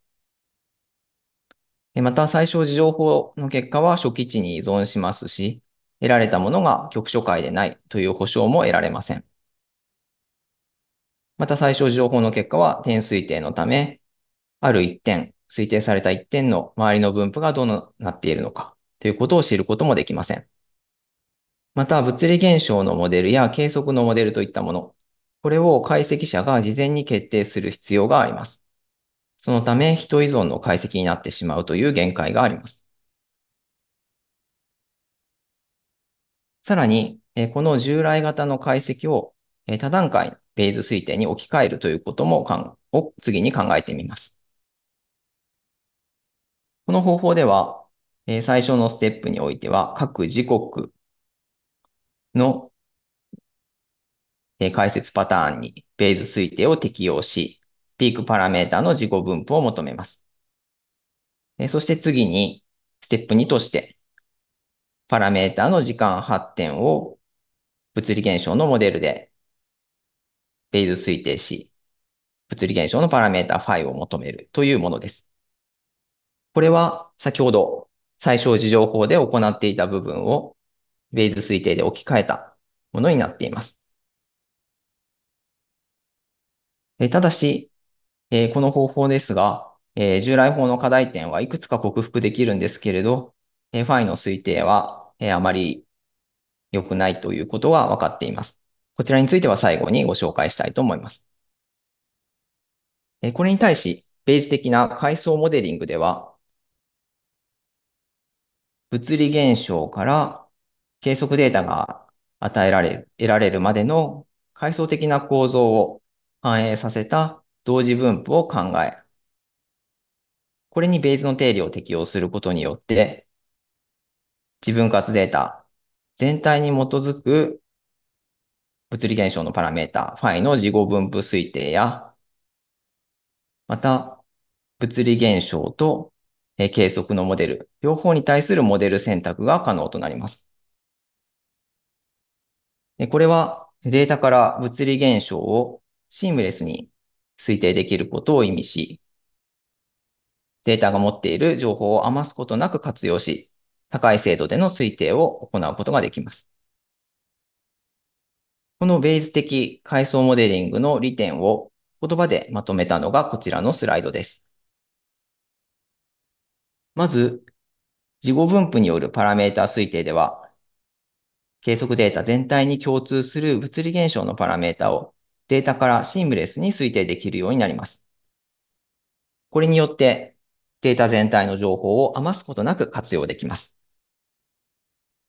Speaker 2: また、最小時情報の結果は初期値に依存しますし、得られたものが局所界でないという保証も得られません。また最小情報の結果は点推定のため、ある一点、推定された一点の周りの分布がどうなっているのかということを知ることもできません。また物理現象のモデルや計測のモデルといったもの、これを解析者が事前に決定する必要があります。そのため人依存の解析になってしまうという限界があります。さらに、この従来型の解析を多段階ベイズ推定に置き換えるということもを次に考えてみます。この方法では、最初のステップにおいては、各時刻の解説パターンにベイズ推定を適用し、ピークパラメータの自己分布を求めます。そして次に、ステップ2として、パラメータの時間発展を物理現象のモデルでベイズ推定し、物理現象のパラメータイを求めるというものです。これは先ほど最小事情法で行っていた部分をベイズ推定で置き換えたものになっています。えただし、えー、この方法ですが、えー、従来法の課題点はいくつか克服できるんですけれど、えー、ファイの推定はえあまり良くないということは分かっています。こちらについては最後にご紹介したいと思います。えこれに対し、ベース的な階層モデリングでは、物理現象から計測データが与えられ、得られるまでの階層的な構造を反映させた同時分布を考え、これにベースの定理を適用することによって、自分活データ全体に基づく物理現象のパラメータ、ファイの事後分布推定や、また、物理現象と計測のモデル、両方に対するモデル選択が可能となります。これはデータから物理現象をシームレスに推定できることを意味し、データが持っている情報を余すことなく活用し、高い精度での推定を行うことができます。このベイズ的階層モデリングの利点を言葉でまとめたのがこちらのスライドです。まず、事後分布によるパラメータ推定では、計測データ全体に共通する物理現象のパラメータをデータからシームレスに推定できるようになります。これによってデータ全体の情報を余すことなく活用できます。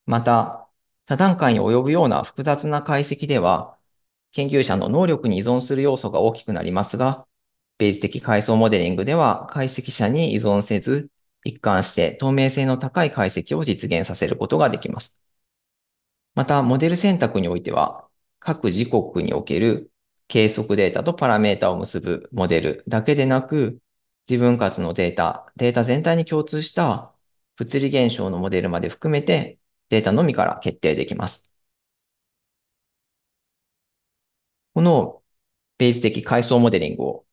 Speaker 2: また、多段階に及ぶような複雑な解析では、研究者の能力に依存する要素が大きくなりますが、ベージ的階層モデリングでは解析者に依存せず、一貫して透明性の高い解析を実現させることができます。また、モデル選択においては、各時刻における計測データとパラメータを結ぶモデルだけでなく、自分活のデータ、データ全体に共通した物理現象のモデルまで含めてデータのみから決定できます。このページ的階層モデリングを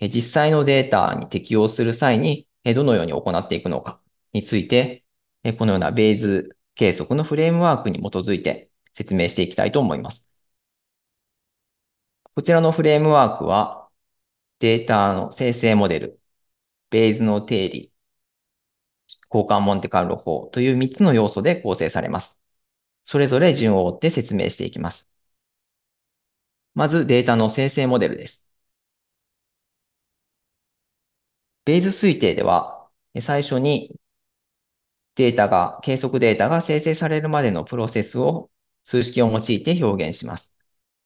Speaker 2: 実際のデータに適用する際にどのように行っていくのかについて、このようなベーズ計測のフレームワークに基づいて説明していきたいと思います。こちらのフレームワークはデータの生成モデル、ベーズの定理、交換モンテカルロ法という3つの要素で構成されます。それぞれ順を追って説明していきます。まずデータの生成モデルです。ベーズ推定では、最初にデータが、計測データが生成されるまでのプロセスを数式を用いて表現します。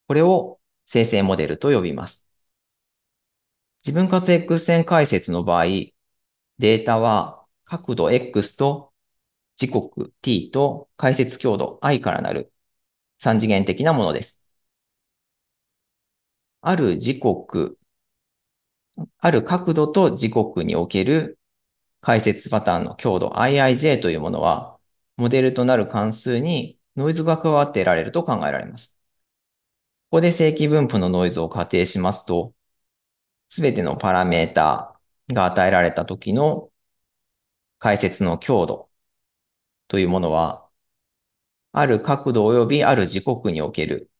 Speaker 2: これを生成モデルと呼びます。自分活 X 線解説の場合、データは角度 X と時刻 t と解説強度 i からなる3次元的なものです。ある時刻、ある角度と時刻における解説パターンの強度 IIJ というものは、モデルとなる関数にノイズが加わって得られると考えられます。ここで正規分布のノイズを仮定しますと、すべてのパラメータが与えられた時の解説の強度というものは、ある角度及びある時刻における、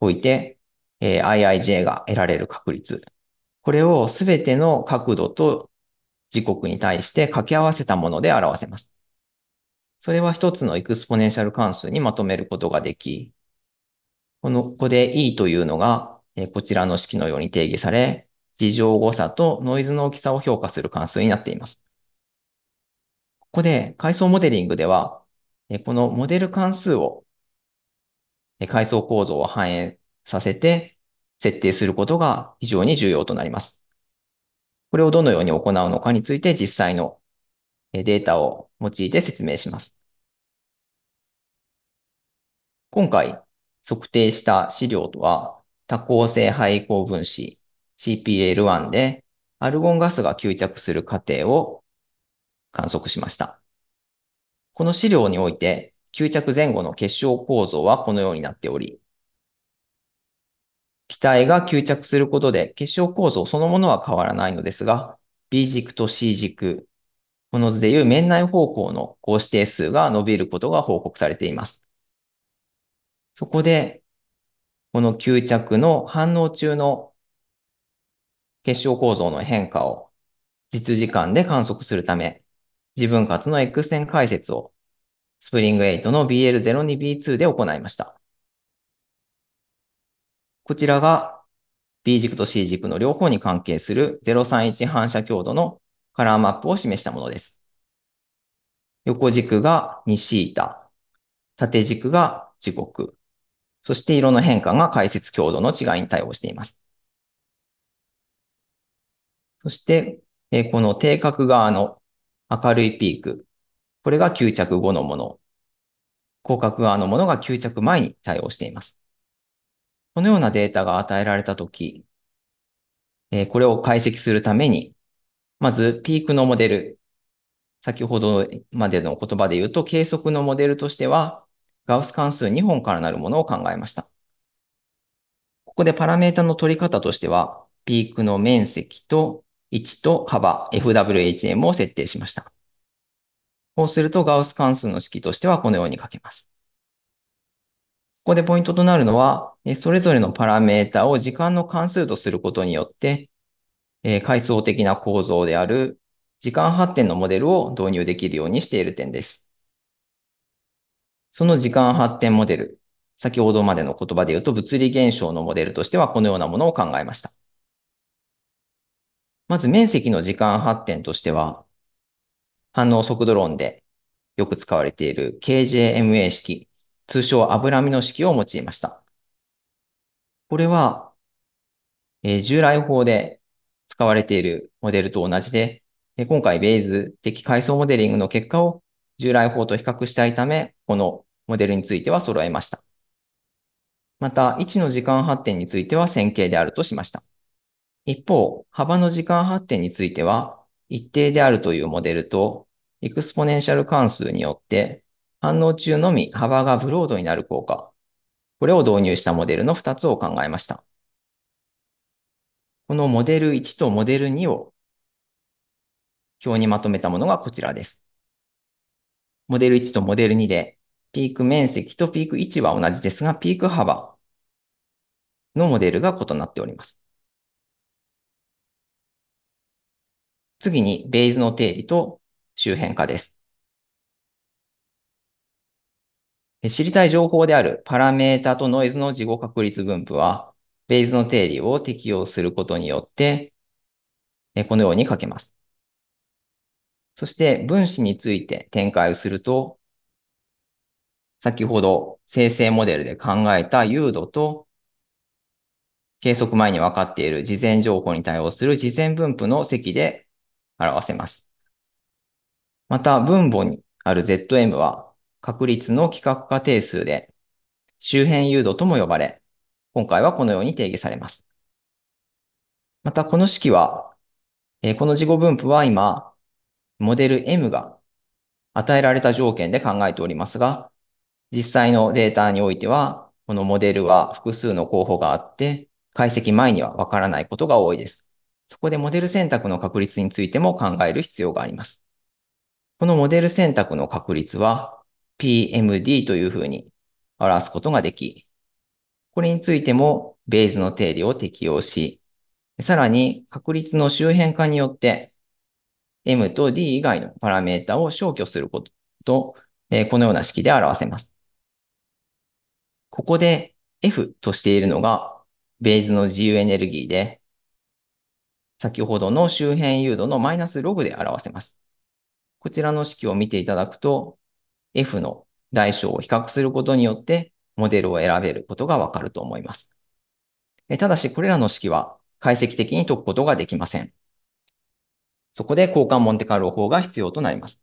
Speaker 2: おいて、えー、IIJ が得られる確率。これをすべての角度と時刻に対して掛け合わせたもので表せます。それは一つのエクスポネンシャル関数にまとめることができ、この、ここで E というのが、えこちらの式のように定義され、事情誤差とノイズの大きさを評価する関数になっています。ここで階層モデリングでは、このモデル関数を階層構造を反映させて設定することが非常に重要となります。これをどのように行うのかについて実際のデータを用いて説明します。今回測定した資料とは多項性配合分子 CPL1 でアルゴンガスが吸着する過程を観測しました。この資料において、吸着前後の結晶構造はこのようになっており、気体が吸着することで結晶構造そのものは変わらないのですが、B 軸と C 軸、この図でいう面内方向の格子定数が伸びることが報告されています。そこで、この吸着の反応中の結晶構造の変化を実時間で観測するため、自分活の X 線解説をスプリング8の BL02B2 で行いました。こちらが B 軸と C 軸の両方に関係する031反射強度のカラーマップを示したものです。横軸が 2θ、縦軸が地獄、そして色の変化が解説強度の違いに対応しています。そして、この定格側の明るいピーク。これが吸着後のもの。広角側のものが吸着前に対応しています。このようなデータが与えられたとき、えこれを解析するために、まずピークのモデル。先ほどまでの言葉で言うと、計測のモデルとしては、ガウス関数2本からなるものを考えました。ここでパラメータの取り方としては、ピークの面積と1と幅 FWHM を設定しました。こうするとガウス関数の式としてはこのように書けます。ここでポイントとなるのは、それぞれのパラメータを時間の関数とすることによって、階層的な構造である時間発展のモデルを導入できるようにしている点です。その時間発展モデル、先ほどまでの言葉で言うと物理現象のモデルとしてはこのようなものを考えました。まず面積の時間発展としては、反応速度論でよく使われている KJMA 式、通称油身の式を用いました。これは、えー、従来法で使われているモデルと同じで、え今回ベイズ的階層モデリングの結果を従来法と比較したいため、このモデルについては揃えました。また、位置の時間発展については線形であるとしました。一方、幅の時間発展については、一定であるというモデルと、エクスポネンシャル関数によって、反応中のみ幅がブロードになる効果。これを導入したモデルの2つを考えました。このモデル1とモデル2を表にまとめたものがこちらです。モデル1とモデル2で、ピーク面積とピーク位置は同じですが、ピーク幅のモデルが異なっております。次にベイズの定理と周辺化です。知りたい情報であるパラメータとノイズの事後確率分布は、ベイズの定理を適用することによって、このように書けます。そして分子について展開をすると、先ほど生成モデルで考えた誘導と、計測前に分かっている事前情報に対応する事前分布の積で表せます。また、分母にある ZM は確率の規格化定数で周辺誘導とも呼ばれ、今回はこのように定義されます。また、この式は、えこの事後分布は今、モデル M が与えられた条件で考えておりますが、実際のデータにおいては、このモデルは複数の候補があって、解析前にはわからないことが多いです。そこでモデル選択の確率についても考える必要があります。このモデル選択の確率は PMD というふうに表すことができ、これについてもベイズの定理を適用し、さらに確率の周辺化によって M と D 以外のパラメータを消去することと、えこのような式で表せます。ここで F としているのがベイズの自由エネルギーで、先ほどの周辺誘導のマイナスログで表せます。こちらの式を見ていただくと、F の代償を比較することによって、モデルを選べることがわかると思います。ただし、これらの式は解析的に解くことができません。そこで交換モンテカルロ法が必要となります。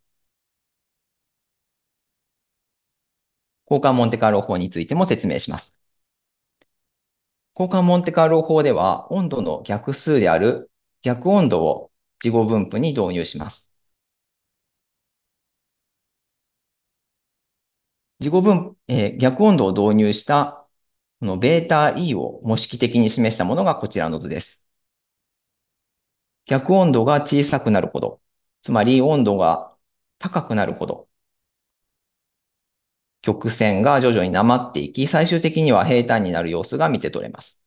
Speaker 2: 交換モンテカルロ法についても説明します。交換モンテカルロ法では、温度の逆数である逆温度を事後分布に導入します。事後分、えー、逆温度を導入した、このベータ E を模式的に示したものがこちらの図です。逆温度が小さくなるほど、つまり温度が高くなるほど、曲線が徐々になまっていき、最終的には平坦になる様子が見て取れます。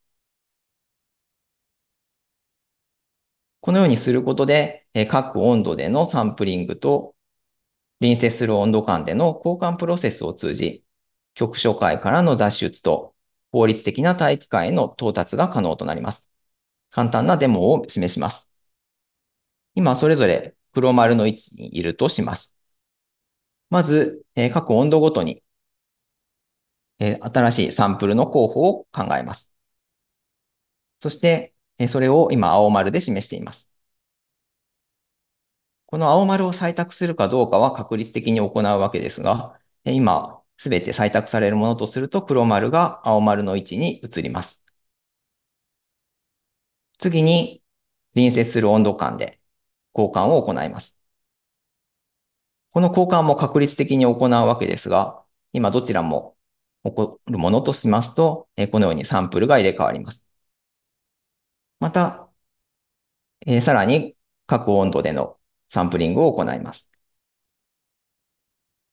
Speaker 2: このようにすることで、え各温度でのサンプリングと隣接する温度間での交換プロセスを通じ、局所界からの脱出と効率的な大気化への到達が可能となります。簡単なデモを示します。今、それぞれ黒丸の位置にいるとします。まず、え各温度ごとに、え新しいサンプルの候補を考えます。そして、それを今青丸で示しています。この青丸を採択するかどうかは確率的に行うわけですが、今すべて採択されるものとすると黒丸が青丸の位置に移ります。次に隣接する温度間で交換を行います。この交換も確率的に行うわけですが、今どちらも起こるものとしますと、このようにサンプルが入れ替わります。また、えー、さらに各温度でのサンプリングを行います。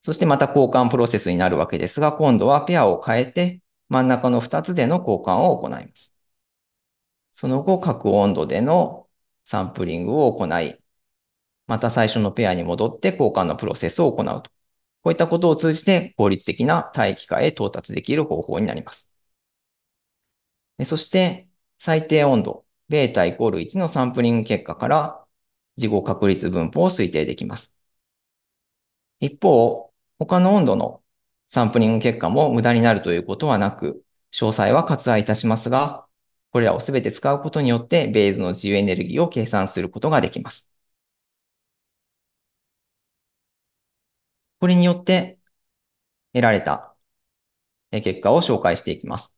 Speaker 2: そしてまた交換プロセスになるわけですが、今度はペアを変えて真ん中の2つでの交換を行います。その後、各温度でのサンプリングを行い、また最初のペアに戻って交換のプロセスを行うと。こういったことを通じて効率的な待機化へ到達できる方法になります。そして、最低温度ベータイコール1のサンプリング結果から事後確率分布を推定できます。一方、他の温度のサンプリング結果も無駄になるということはなく、詳細は割愛いたしますが、これらをすべて使うことによってベースの自由エネルギーを計算することができます。これによって得られた結果を紹介していきます。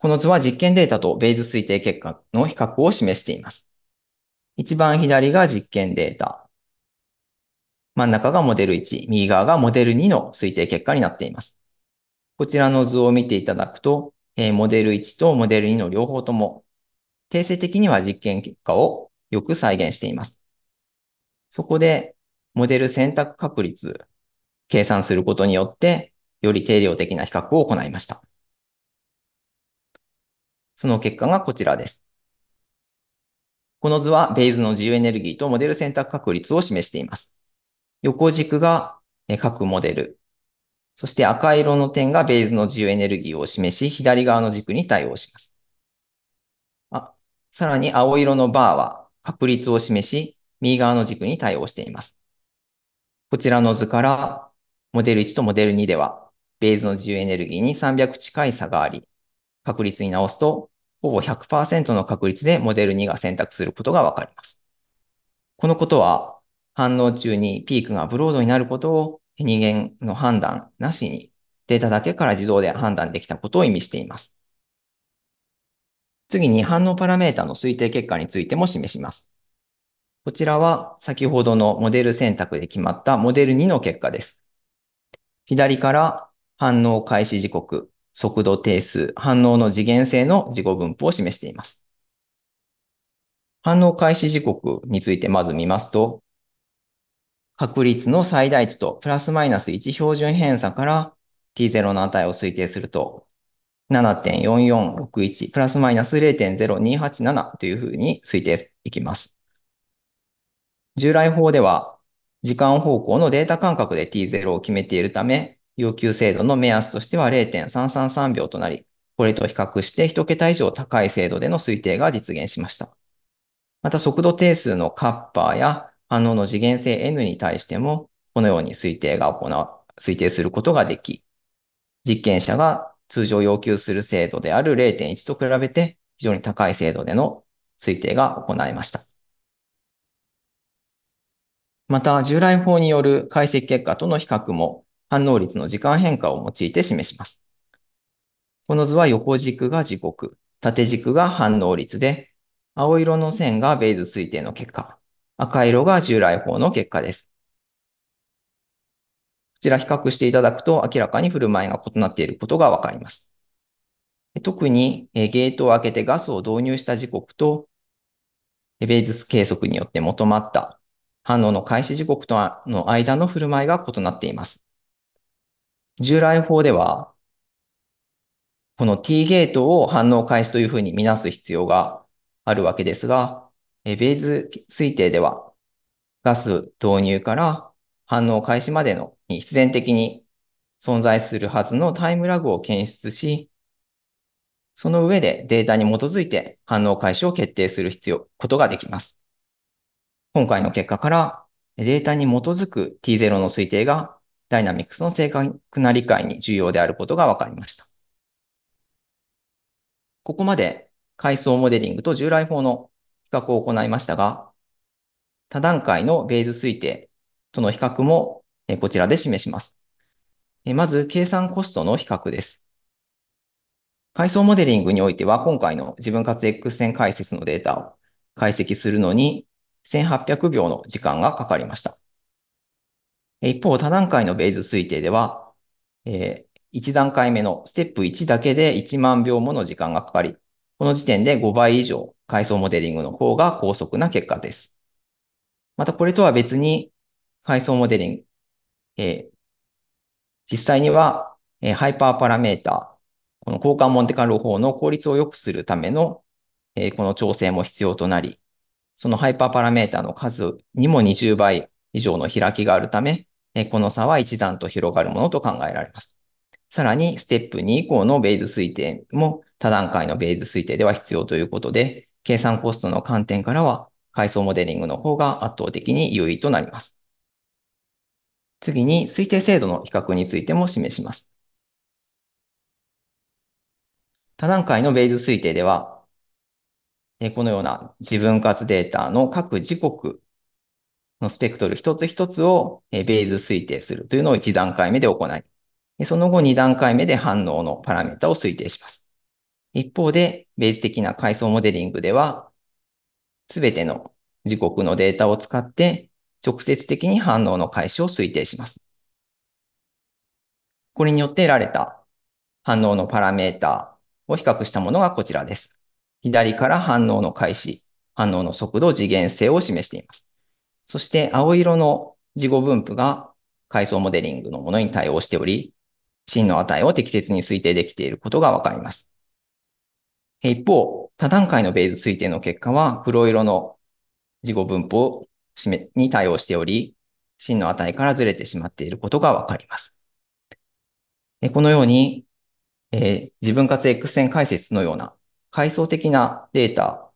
Speaker 2: この図は実験データとベイズ推定結果の比較を示しています。一番左が実験データ。真ん中がモデル1、右側がモデル2の推定結果になっています。こちらの図を見ていただくと、えモデル1とモデル2の両方とも、定性的には実験結果をよく再現しています。そこで、モデル選択確率、計算することによって、より定量的な比較を行いました。その結果がこちらです。この図はベイズの自由エネルギーとモデル選択確率を示しています。横軸が各モデル、そして赤色の点がベイズの自由エネルギーを示し、左側の軸に対応します。あさらに青色のバーは確率を示し、右側の軸に対応しています。こちらの図から、モデル1とモデル2では、ベイズの自由エネルギーに300近い差があり、確率に直すと、ほぼ100%の確率でモデル2が選択することがわかります。このことは、反応中にピークがブロードになることを人間の判断なしにデータだけから自動で判断できたことを意味しています。次に反応パラメータの推定結果についても示します。こちらは先ほどのモデル選択で決まったモデル2の結果です。左から反応開始時刻、速度定数、反応の次元性の自己分布を示しています。反応開始時刻についてまず見ますと、確率の最大値とプラスマイナス1標準偏差から t0 の値を推定すると、7.4461プラスマイナス0.0287というふうに推定できます。従来法では、時間方向のデータ間隔で t0 を決めているため、要求精度の目安としては0.333秒となり、これと比較して1桁以上高い精度での推定が実現しました。また速度定数のカッパーや反応の次元性 N に対しても、このように推定が行う、推定することができ、実験者が通常要求する精度である0.1と比べて非常に高い精度での推定が行えました。また、従来法による解析結果との比較も反応率の時間変化を用いて示します。この図は横軸が時刻、縦軸が反応率で、青色の線がベイズ推定の結果、赤色が従来法の結果です。こちら比較していただくと明らかに振る舞いが異なっていることがわかります。特にゲートを開けてガスを導入した時刻と、ベイズ計測によって求まった反応の開始時刻との間の振る舞いが異なっています。従来法では、この T ゲートを反応開始というふうに見なす必要があるわけですが、えベーズ推定では、ガス導入から反応開始までのに必然的に存在するはずのタイムラグを検出し、その上でデータに基づいて反応開始を決定する必要、ことができます。今回の結果からデータに基づく T0 の推定がダイナミクスの正確な理解に重要であることが分かりました。ここまで階層モデリングと従来法の比較を行いましたが、多段階のベーズ推定との比較もこちらで示します。まず、計算コストの比較です。階層モデリングにおいては、今回の自分活 X 線解説のデータを解析するのに1800秒の時間がかかりました。一方、多段階のベイズ推定では、えー、1段階目のステップ1だけで1万秒もの時間がかかり、この時点で5倍以上階層モデリングの方が高速な結果です。またこれとは別に階層モデリング、えー、実際には、えー、ハイパーパラメーター、この交換モンテカル法の効率を良くするための、えー、この調整も必要となり、そのハイパーパラメータの数にも20倍以上の開きがあるため、この差は一段と広がるものと考えられます。さらに、ステップ2以降のベイズ推定も多段階のベイズ推定では必要ということで、計算コストの観点からは、階層モデリングの方が圧倒的に優位となります。次に、推定精度の比較についても示します。多段階のベイズ推定では、このような自分割データの各時刻のスペクトル一つ一つをベーズ推定するというのを1段階目で行い、その後2段階目で反応のパラメータを推定します。一方で、ベース的な階層モデリングでは、すべての時刻のデータを使って直接的に反応の開始を推定します。これによって得られた反応のパラメータを比較したものがこちらです。左から反応の開始、反応の速度、次元性を示しています。そして青色の事後分布が階層モデリングのものに対応しており、真の値を適切に推定できていることがわかります。一方、多段階のベイズ推定の結果は黒色の事後分布をに対応しており、真の値からずれてしまっていることがわかります。このように、えー、自分割 X 線解説のような階層的なデータ、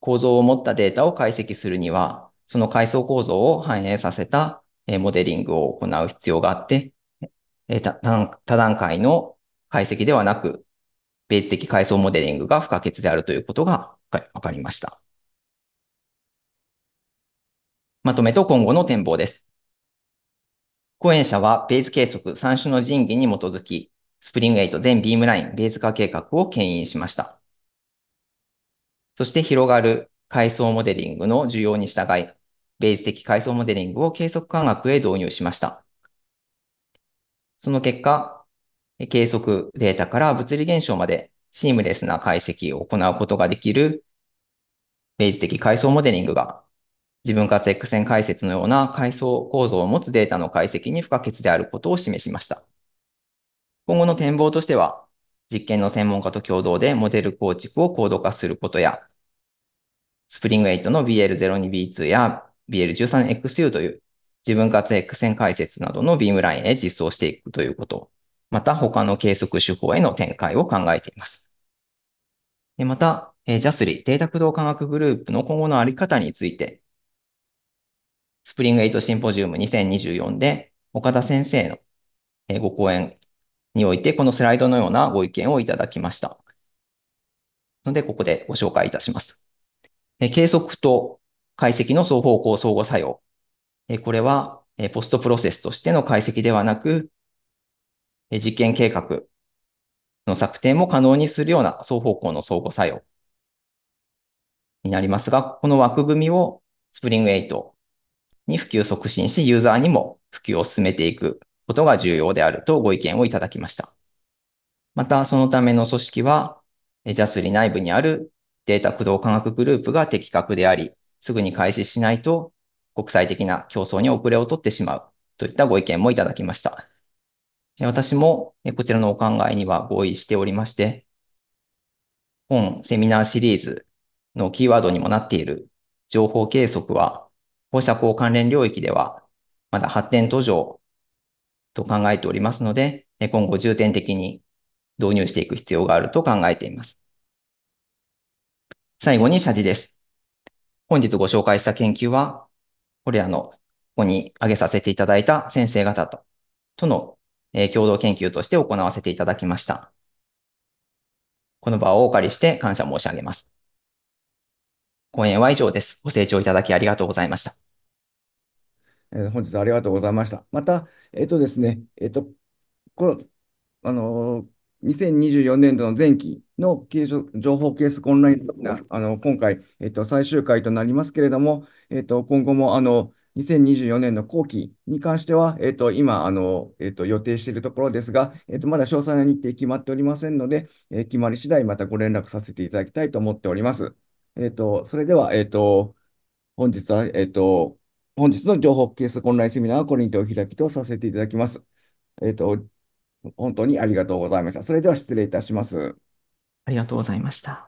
Speaker 2: 構造を持ったデータを解析するには、その階層構造を反映させたモデリングを行う必要があって、多段階の解析ではなく、ベース的階層モデリングが不可欠であるということが分かりました。まとめと今後の展望です。講演者はベース計測3種の神器に基づき、スプリング8全ビームラインベース化計画を牽引しました。そして広がる階層モデリングの需要に従い、ベーュ的階層モデリングを計測科学へ導入しました。その結果、計測データから物理現象までシームレスな解析を行うことができるベーュ的階層モデリングが自分活 X 線解説のような階層構造を持つデータの解析に不可欠であることを示しました。今後の展望としては、実験の専門家と共同でモデル構築を高度化することや、スプリング8の BL02B2 や BL13XU という自分活 X 線解説などのビームラインへ実装していくということ、また他の計測手法への展開を考えています。また、JASRI データ駆動科学グループの今後のあり方について、スプリング8シンポジウム2024で岡田先生のご講演においてこのスライドのようなご意見をいただきました。ので、ここでご紹介いたします。計測と解析の双方向相互作用。これは、ポストプロセスとしての解析ではなく、実験計画の策定も可能にするような双方向の相互作用になりますが、この枠組みをスプリング8に普及促進し、ユーザーにも普及を進めていくことが重要であるとご意見をいただきました。また、そのための組織は、ジャスリ内部にあるデータ駆動科学グループが的確であり、すぐに開始しないと国際的な競争に遅れをとってしまうといったご意見もいただきました。私もこちらのお考えには合意しておりまして、本セミナーシリーズのキーワードにもなっている情報計測は、放射光関連領域ではまだ発展途上と考えておりますので、今後重点的に導入していく必要があると考えています。最後に謝辞です。本日ご紹介した研究は、これらの、ここに挙げさせていただいた先生方と、との、えー、共同研究として行わせていただきました。この場をお借りして感謝申し上げます。講演は以上です。ご清聴いただきありがとうございました。
Speaker 1: え本日ありがとうございました。また、えっ、とですね、えっ、と、この、あのー、2024年度の前期の情報ケースオンラインが、あの今回、えと、最終回となりますけれども、えと、今後もあの2024年の後期に関しては、えと、今あの、えと、予定しているところですが、えと、まだ詳細な日程決まっておりませんので、えー、決まり次第またご連絡させていただきたいと思っております。えと、それでは、えと、本日は、えと、本日の情報ケースオンラインセミナーはこれにてお開きとさせていただきます。えと、本当にありがとうございました。それでは失礼いたします。ありがとうございました。